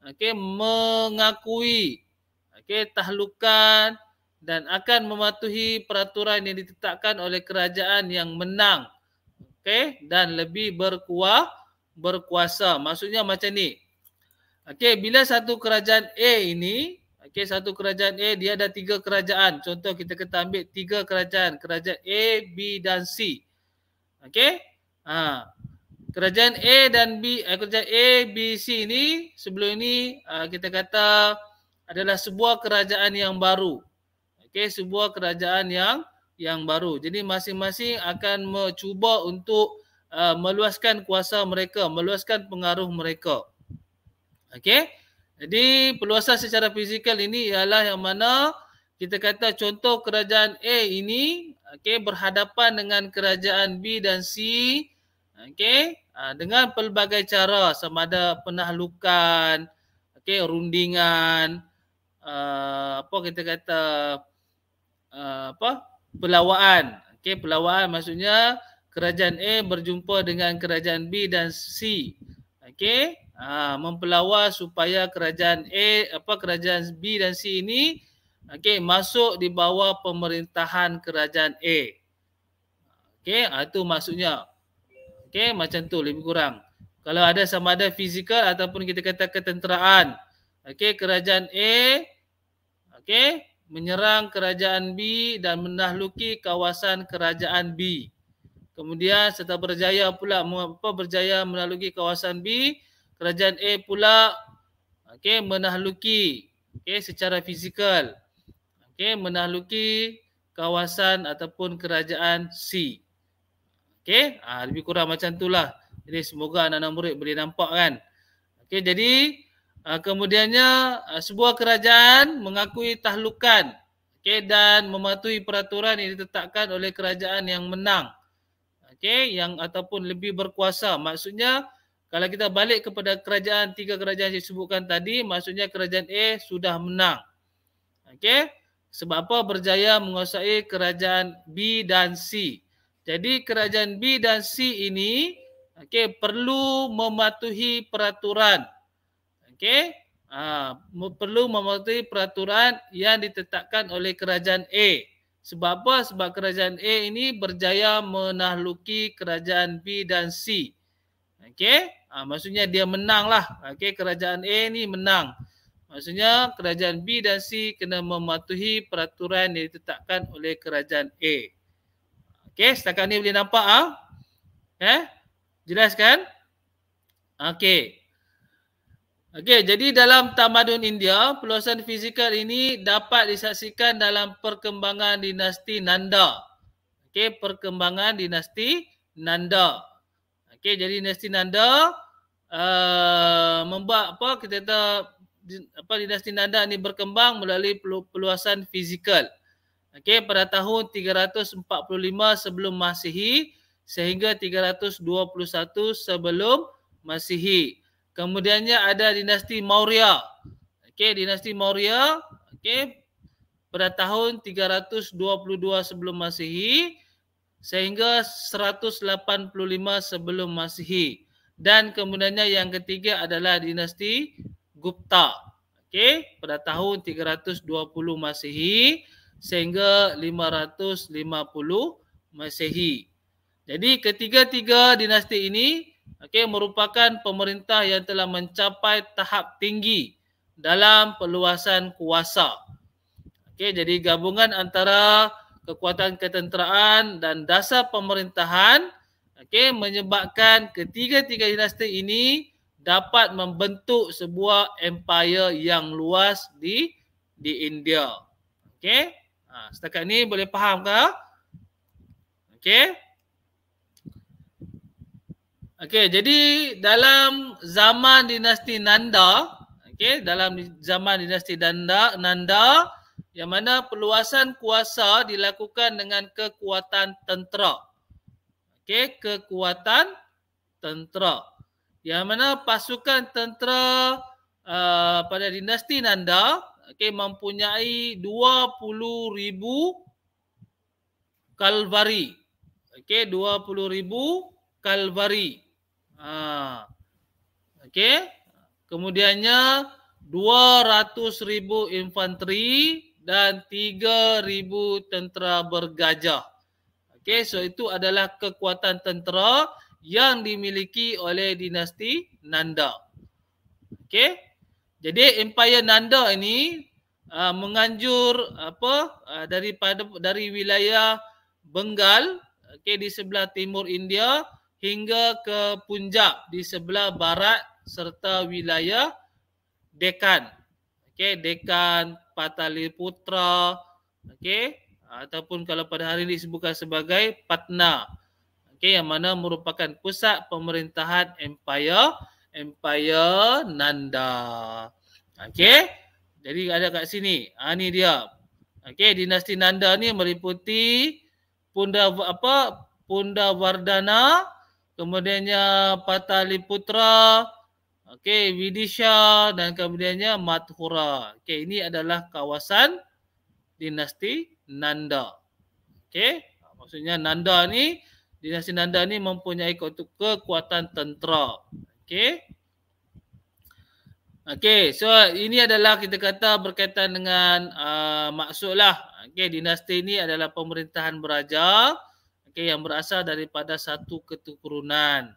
okay mengakui okay tahlukan dan akan mematuhi peraturan yang ditetapkan oleh kerajaan yang menang okay dan lebih berkuah berkuasa maksudnya macam ni okay bila satu kerajaan A ini okay satu kerajaan A dia ada tiga kerajaan contoh kita kata ambil tiga kerajaan kerajaan A B dan C Okey. Ha. Kerajaan A dan B, eh, kerajaan A, B, C ini sebelum ini uh, kita kata adalah sebuah kerajaan yang baru. Okey, sebuah kerajaan yang yang baru. Jadi masing-masing akan mencuba untuk uh, meluaskan kuasa mereka, meluaskan pengaruh mereka. Okey. Jadi peluasan secara fizikal ini ialah yang mana kita kata contoh kerajaan A ini okey berhadapan dengan kerajaan B dan C okey ha, dengan pelbagai cara sama ada penahlukan okey rundingan uh, apa kita kata uh, apa pelawaan okey pelawaan maksudnya kerajaan A berjumpa dengan kerajaan B dan C okey uh, mempelawa supaya kerajaan A apa kerajaan B dan C ini Okey, masuk di bawah pemerintahan kerajaan A. Okey, itu ha, maksudnya. Okey, macam tu lebih kurang. Kalau ada sama ada fizikal ataupun kita kata ketenteraan. Okey, kerajaan A okey, menyerang kerajaan B dan menahluki kawasan kerajaan B. Kemudian serta berjaya pula apa berjaya menahluki kawasan B, kerajaan A pula okey menahluki okey secara fizikal okey menakluki kawasan ataupun kerajaan C okey ha, lebih kurang macam itulah jadi semoga anak-anak murid boleh nampak kan okey jadi ha, kemudiannya ha, sebuah kerajaan mengakui tahlukan okey dan mematuhi peraturan yang ditetapkan oleh kerajaan yang menang okey yang ataupun lebih berkuasa maksudnya kalau kita balik kepada kerajaan tiga kerajaan yang disebutkan tadi maksudnya kerajaan A sudah menang okey sebab apa berjaya menguasai kerajaan B dan C. Jadi kerajaan B dan C ini okay, perlu mematuhi peraturan. okay, Ha, perlu mematuhi peraturan yang ditetapkan oleh kerajaan A. Sebab apa? Sebab kerajaan A ini berjaya menahluki kerajaan B dan C. Okay, Ha, maksudnya dia menang lah. Okay, kerajaan A ini menang. Maksudnya kerajaan B dan C kena mematuhi peraturan yang ditetapkan oleh kerajaan A. Okey, setakat ni boleh nampak ah? Ha? Eh? Jelas kan? Okey. Okey, jadi dalam tamadun India, perluasan fizikal ini dapat disaksikan dalam perkembangan dinasti Nanda. Okey, perkembangan dinasti Nanda. Okey, jadi dinasti Nanda uh, membuat apa kita tahu apa dinasti Nanda ni berkembang melalui peluasan fizikal. Okey pada tahun 345 sebelum Masihi sehingga 321 sebelum Masihi. Kemudiannya ada dinasti Maurya. Okey dinasti Maurya okey pada tahun 322 sebelum Masihi sehingga 185 sebelum Masihi. Dan kemudiannya yang ketiga adalah dinasti Gupta. Okey, pada tahun 320 Masihi sehingga 550 Masihi. Jadi ketiga-tiga dinasti ini okey merupakan pemerintah yang telah mencapai tahap tinggi dalam perluasan kuasa. Okey, jadi gabungan antara kekuatan ketenteraan dan dasar pemerintahan okey menyebabkan ketiga-tiga dinasti ini dapat membentuk sebuah empire yang luas di di India. Okey? Ha, setakat ni boleh faham ke? Okey? Okey, jadi dalam zaman dinasti Nanda, okey, dalam zaman dinasti Nanda, Nanda yang mana perluasan kuasa dilakukan dengan kekuatan tentera. Okey, kekuatan tentera yang mana pasukan tentera uh, pada dinasti Nanda okay, mempunyai 20,000 kalvari. Okay, 20,000 kalvari. Ha. Okay. Kemudiannya 200,000 infanteri dan 3,000 tentera bergajah. Okay, so itu adalah kekuatan tentera yang dimiliki oleh dinasti Nanda. Okey. Jadi Empire Nanda ini uh, menganjur apa uh, daripada dari wilayah Bengal okey di sebelah timur India hingga ke Punjab di sebelah barat serta wilayah Dekan. Okey, Dekan, Pataliputra, okey ataupun kalau pada hari ini disebutkan sebagai Patna okay, yang mana merupakan pusat pemerintahan Empire Empire Nanda. Okey. Jadi ada kat sini. Ha ni dia. Okey, dinasti Nanda ni meliputi Punda apa? Punda Vardana, kemudiannya Pataliputra, okey, Vidisha dan kemudiannya Mathura. Okey, ini adalah kawasan dinasti Nanda. Okey, maksudnya Nanda ni Dinasti Nanda ni mempunyai kekuatan tentera. Okey. Okey, so ini adalah kita kata berkaitan dengan uh, maksudlah. Okey, dinasti ini adalah pemerintahan beraja okey yang berasal daripada satu keturunan.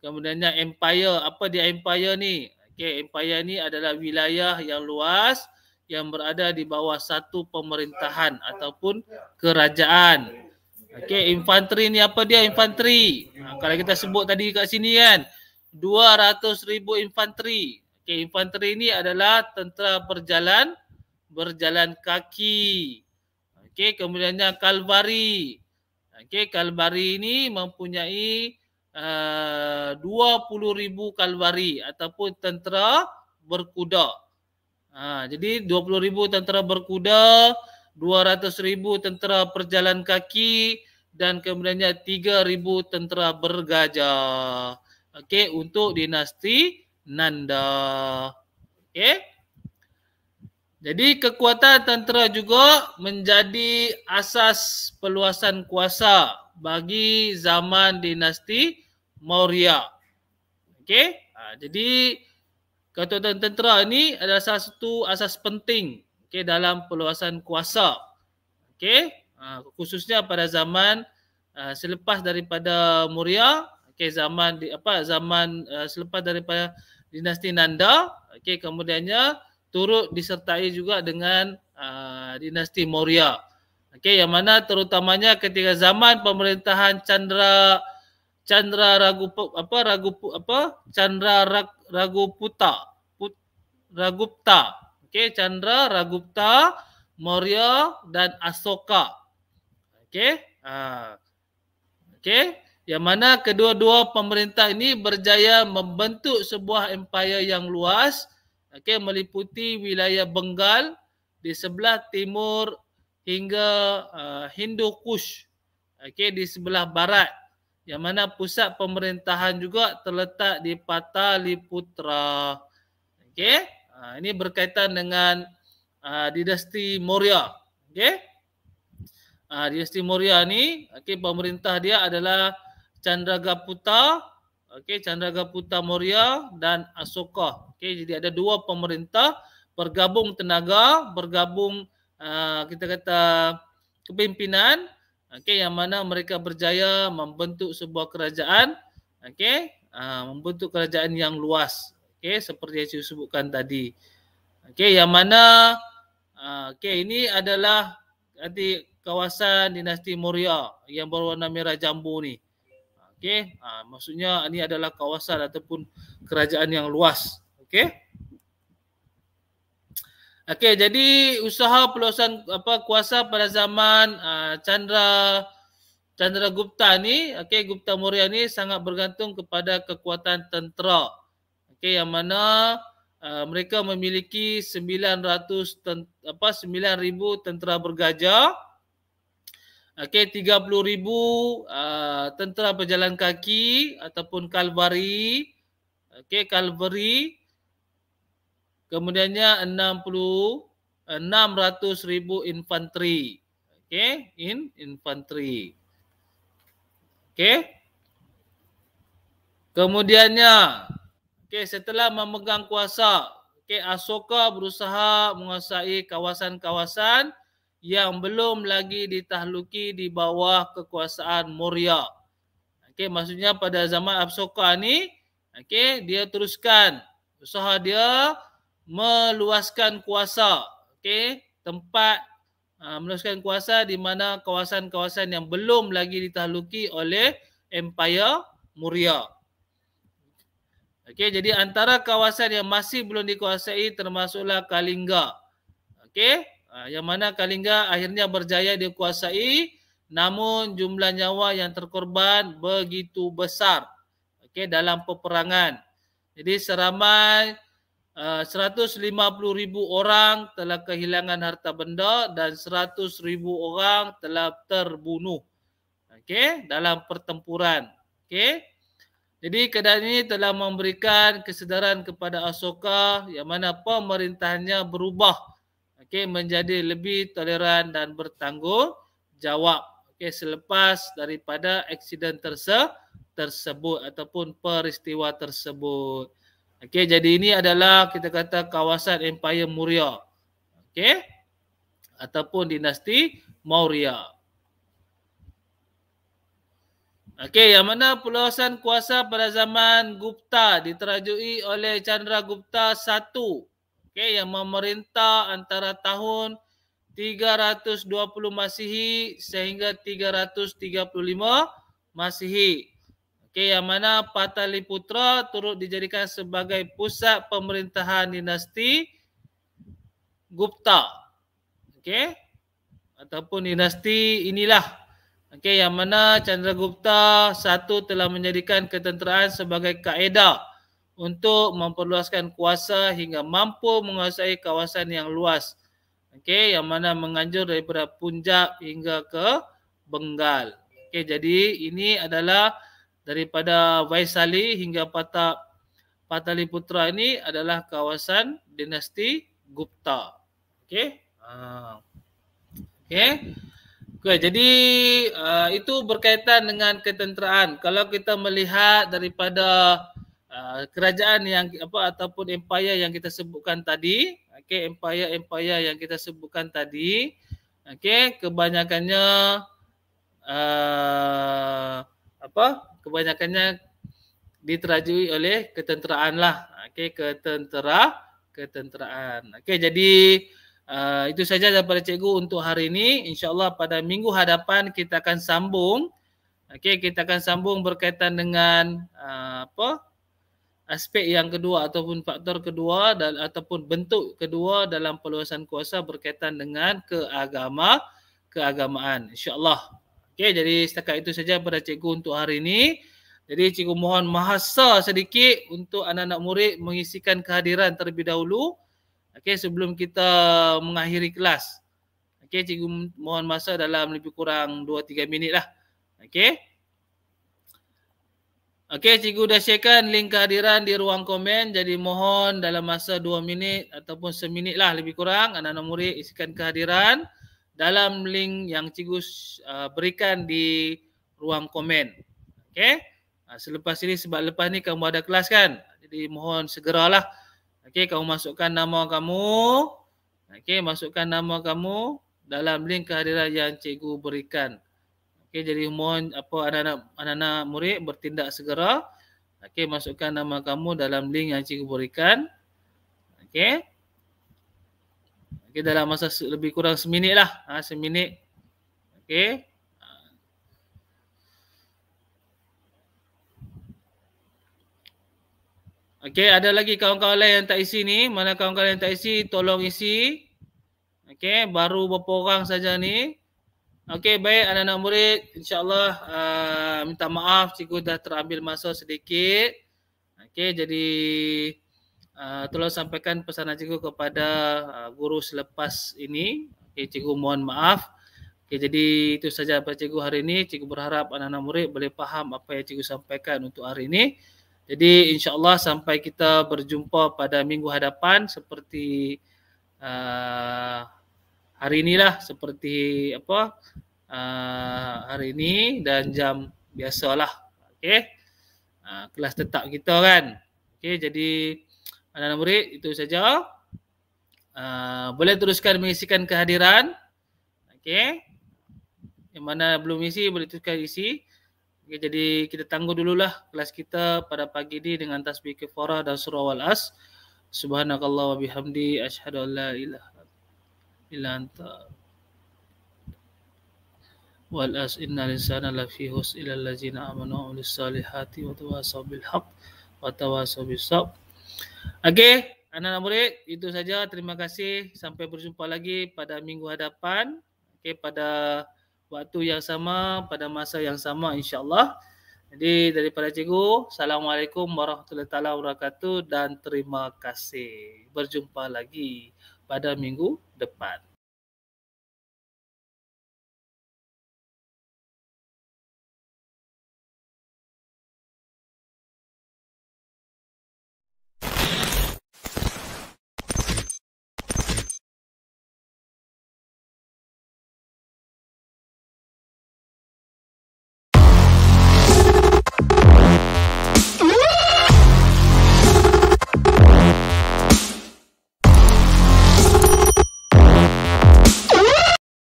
Kemudiannya empire, apa dia empire ni? Okey, empire ni adalah wilayah yang luas yang berada di bawah satu pemerintahan ataupun kerajaan. Okey, infanteri ni apa dia? Infanteri. Ha, kalau kita sebut tadi kat sini kan, ribu infanteri. Okey, infanteri ni adalah tentera berjalan, berjalan kaki. Okey, kemudiannya kalvari. Okey, kalvari ni mempunyai uh, ribu kalvari ataupun tentera berkuda. Ha, jadi ribu tentera berkuda, ribu tentera berjalan kaki, dan kemudiannya 3000 tentera bergajah. Okey, untuk dinasti Nanda. Okey. Jadi kekuatan tentera juga menjadi asas peluasan kuasa bagi zaman dinasti Maurya. Okey. Ha, jadi kekuatan tentera ini adalah satu asas penting okay, dalam peluasan kuasa. Okey. Ah, khususnya pada zaman ah, selepas daripada Murya, okey zaman di apa zaman ah, selepas daripada dinasti Nanda okey kemudiannya turut disertai juga dengan dinasti Murya, okey yang mana terutamanya ketika zaman pemerintahan Chandra Chandra Ragu apa Ragu apa Chandra Rag, Puta Put, Ragupta okey Chandra Ragupta Maurya dan Asoka Okey. Ha. Okey. Yang mana kedua-dua pemerintah ini berjaya membentuk sebuah empire yang luas. Okey. Meliputi wilayah Bengal di sebelah timur hingga uh, Hindu Kush. Okey. Di sebelah barat. Yang mana pusat pemerintahan juga terletak di Pataliputra. Okey. Ha, ini berkaitan dengan uh, dinasti Moria. Okey. Ah Dinasti Moria ni okey pemerintah dia adalah Chandragupta okey Chandragupta Moria dan Asoka. Okey jadi ada dua pemerintah bergabung tenaga, bergabung uh, kita kata kepimpinan okey yang mana mereka berjaya membentuk sebuah kerajaan okey uh, membentuk kerajaan yang luas okey seperti yang saya sebutkan tadi. Okey yang mana uh, okey ini adalah nanti kawasan dinasti Moria yang berwarna merah jambu ni. Okey, ha, maksudnya ini adalah kawasan ataupun kerajaan yang luas. Okey. Okey, jadi usaha peluasan apa kuasa pada zaman uh, Chandra Chandra Gupta ni, okey Gupta Moria ni sangat bergantung kepada kekuatan tentera. Okey, yang mana uh, mereka memiliki 900 ten, apa 9000 tentera bergajah Okey, 30,000 ribu uh, tentera berjalan kaki ataupun kalvari. Okey, kalvari. Kemudiannya 60 ribu infanteri. Okey, in infanteri. Okey. Kemudiannya, okey setelah memegang kuasa, okey Asoka berusaha menguasai kawasan-kawasan yang belum lagi ditahluki di bawah kekuasaan Moria. Okey, maksudnya pada zaman Absoka ni, okey, dia teruskan usaha dia meluaskan kuasa, okey, tempat uh, meluaskan kuasa di mana kawasan-kawasan yang belum lagi ditahluki oleh Empire Moria. Okey, jadi antara kawasan yang masih belum dikuasai termasuklah Kalinga. Okey, Ah, yang mana Kalingga akhirnya berjaya dikuasai namun jumlah nyawa yang terkorban begitu besar okey dalam peperangan jadi seramai ah, uh, 150 ribu orang telah kehilangan harta benda dan 100 ribu orang telah terbunuh okey dalam pertempuran okey jadi keadaan ini telah memberikan kesedaran kepada Asoka yang mana pemerintahnya berubah okey menjadi lebih toleran dan bertanggungjawab okey selepas daripada aksiden terse tersebut ataupun peristiwa tersebut okey jadi ini adalah kita kata kawasan empire Murya. okey ataupun dinasti maurya Okey, yang mana perluasan kuasa pada zaman Gupta diterajui oleh Chandra Gupta okay, yang memerintah antara tahun 320 Masihi sehingga 335 Masihi. Okay, yang mana Pataliputra turut dijadikan sebagai pusat pemerintahan dinasti Gupta. Okay. Ataupun dinasti inilah. Okay, yang mana Chandragupta satu telah menjadikan ketenteraan sebagai kaedah untuk memperluaskan kuasa hingga mampu menguasai kawasan yang luas. Okey, yang mana menganjur daripada Punjab hingga ke Bengal. Okey, jadi ini adalah daripada Vaisali hingga Patap Pataliputra ini adalah kawasan dinasti Gupta. Okey. Ha. Okey. Okay, jadi uh, itu berkaitan dengan ketenteraan. Kalau kita melihat daripada Ah, kerajaan yang apa ataupun empire yang kita sebutkan tadi okey empire empire yang kita sebutkan tadi okey kebanyakannya uh, apa kebanyakannya diterajui oleh ketenteraan lah okey ketentera ketenteraan okey jadi uh, itu saja daripada cikgu untuk hari ini insyaallah pada minggu hadapan kita akan sambung okey kita akan sambung berkaitan dengan uh, apa uh, aspek yang kedua ataupun faktor kedua dan ataupun bentuk kedua dalam peluasan kuasa berkaitan dengan keagama keagamaan insyaallah okey jadi setakat itu saja pada cikgu untuk hari ini jadi cikgu mohon mahasa sedikit untuk anak-anak murid mengisikan kehadiran terlebih dahulu okey sebelum kita mengakhiri kelas okey cikgu mohon masa dalam lebih kurang 2 3 minit lah okey Okey, cikgu dah sharekan link kehadiran di ruang komen. Jadi mohon dalam masa dua minit ataupun seminit lah lebih kurang anak-anak murid isikan kehadiran dalam link yang cikgu uh, berikan di ruang komen. Okey. Uh, selepas ini sebab lepas ni kamu ada kelas kan. Jadi mohon segeralah. Okey, kamu masukkan nama kamu. Okey, masukkan nama kamu dalam link kehadiran yang cikgu berikan. Okey jadi mohon apa anak-anak anak-anak murid bertindak segera. Okey masukkan nama kamu dalam link yang cikgu berikan. Okey. Okey dalam masa lebih kurang seminit lah. Ha, seminit. Okey. Okey, ada lagi kawan-kawan lain yang tak isi ni. Mana kawan-kawan yang tak isi, tolong isi. Okey, baru beberapa orang saja ni. Okey baik anak-anak murid insyaallah uh, minta maaf cikgu dah terambil masa sedikit. Okey jadi uh, tolong sampaikan pesanan cikgu kepada uh, guru selepas ini. Okey cikgu mohon maaf. Okey jadi itu saja pada cikgu hari ini. Cikgu berharap anak-anak murid boleh faham apa yang cikgu sampaikan untuk hari ini. Jadi insyaallah sampai kita berjumpa pada minggu hadapan seperti uh, hari inilah seperti apa uh, hari ini dan jam biasalah okey uh, kelas tetap kita kan okey jadi anak-anak murid itu saja uh, boleh teruskan mengisikan kehadiran okey yang mana belum isi boleh teruskan isi okey jadi kita tangguh dululah kelas kita pada pagi ini dengan tasbih kafarah dan surah al-as subhanakallah wa bihamdi asyhadu an la ilaha ila anta wal as inna lisana la fi hus ila allazina amanu wa lis salihati wa tawasaw bil haqq wa tawasaw bis sab okey anak-anak murid itu saja terima kasih sampai berjumpa lagi pada minggu hadapan okey pada waktu yang sama pada masa yang sama insyaallah jadi daripada cikgu assalamualaikum warahmatullahi wabarakatuh dan terima kasih berjumpa lagi pada minggu depan.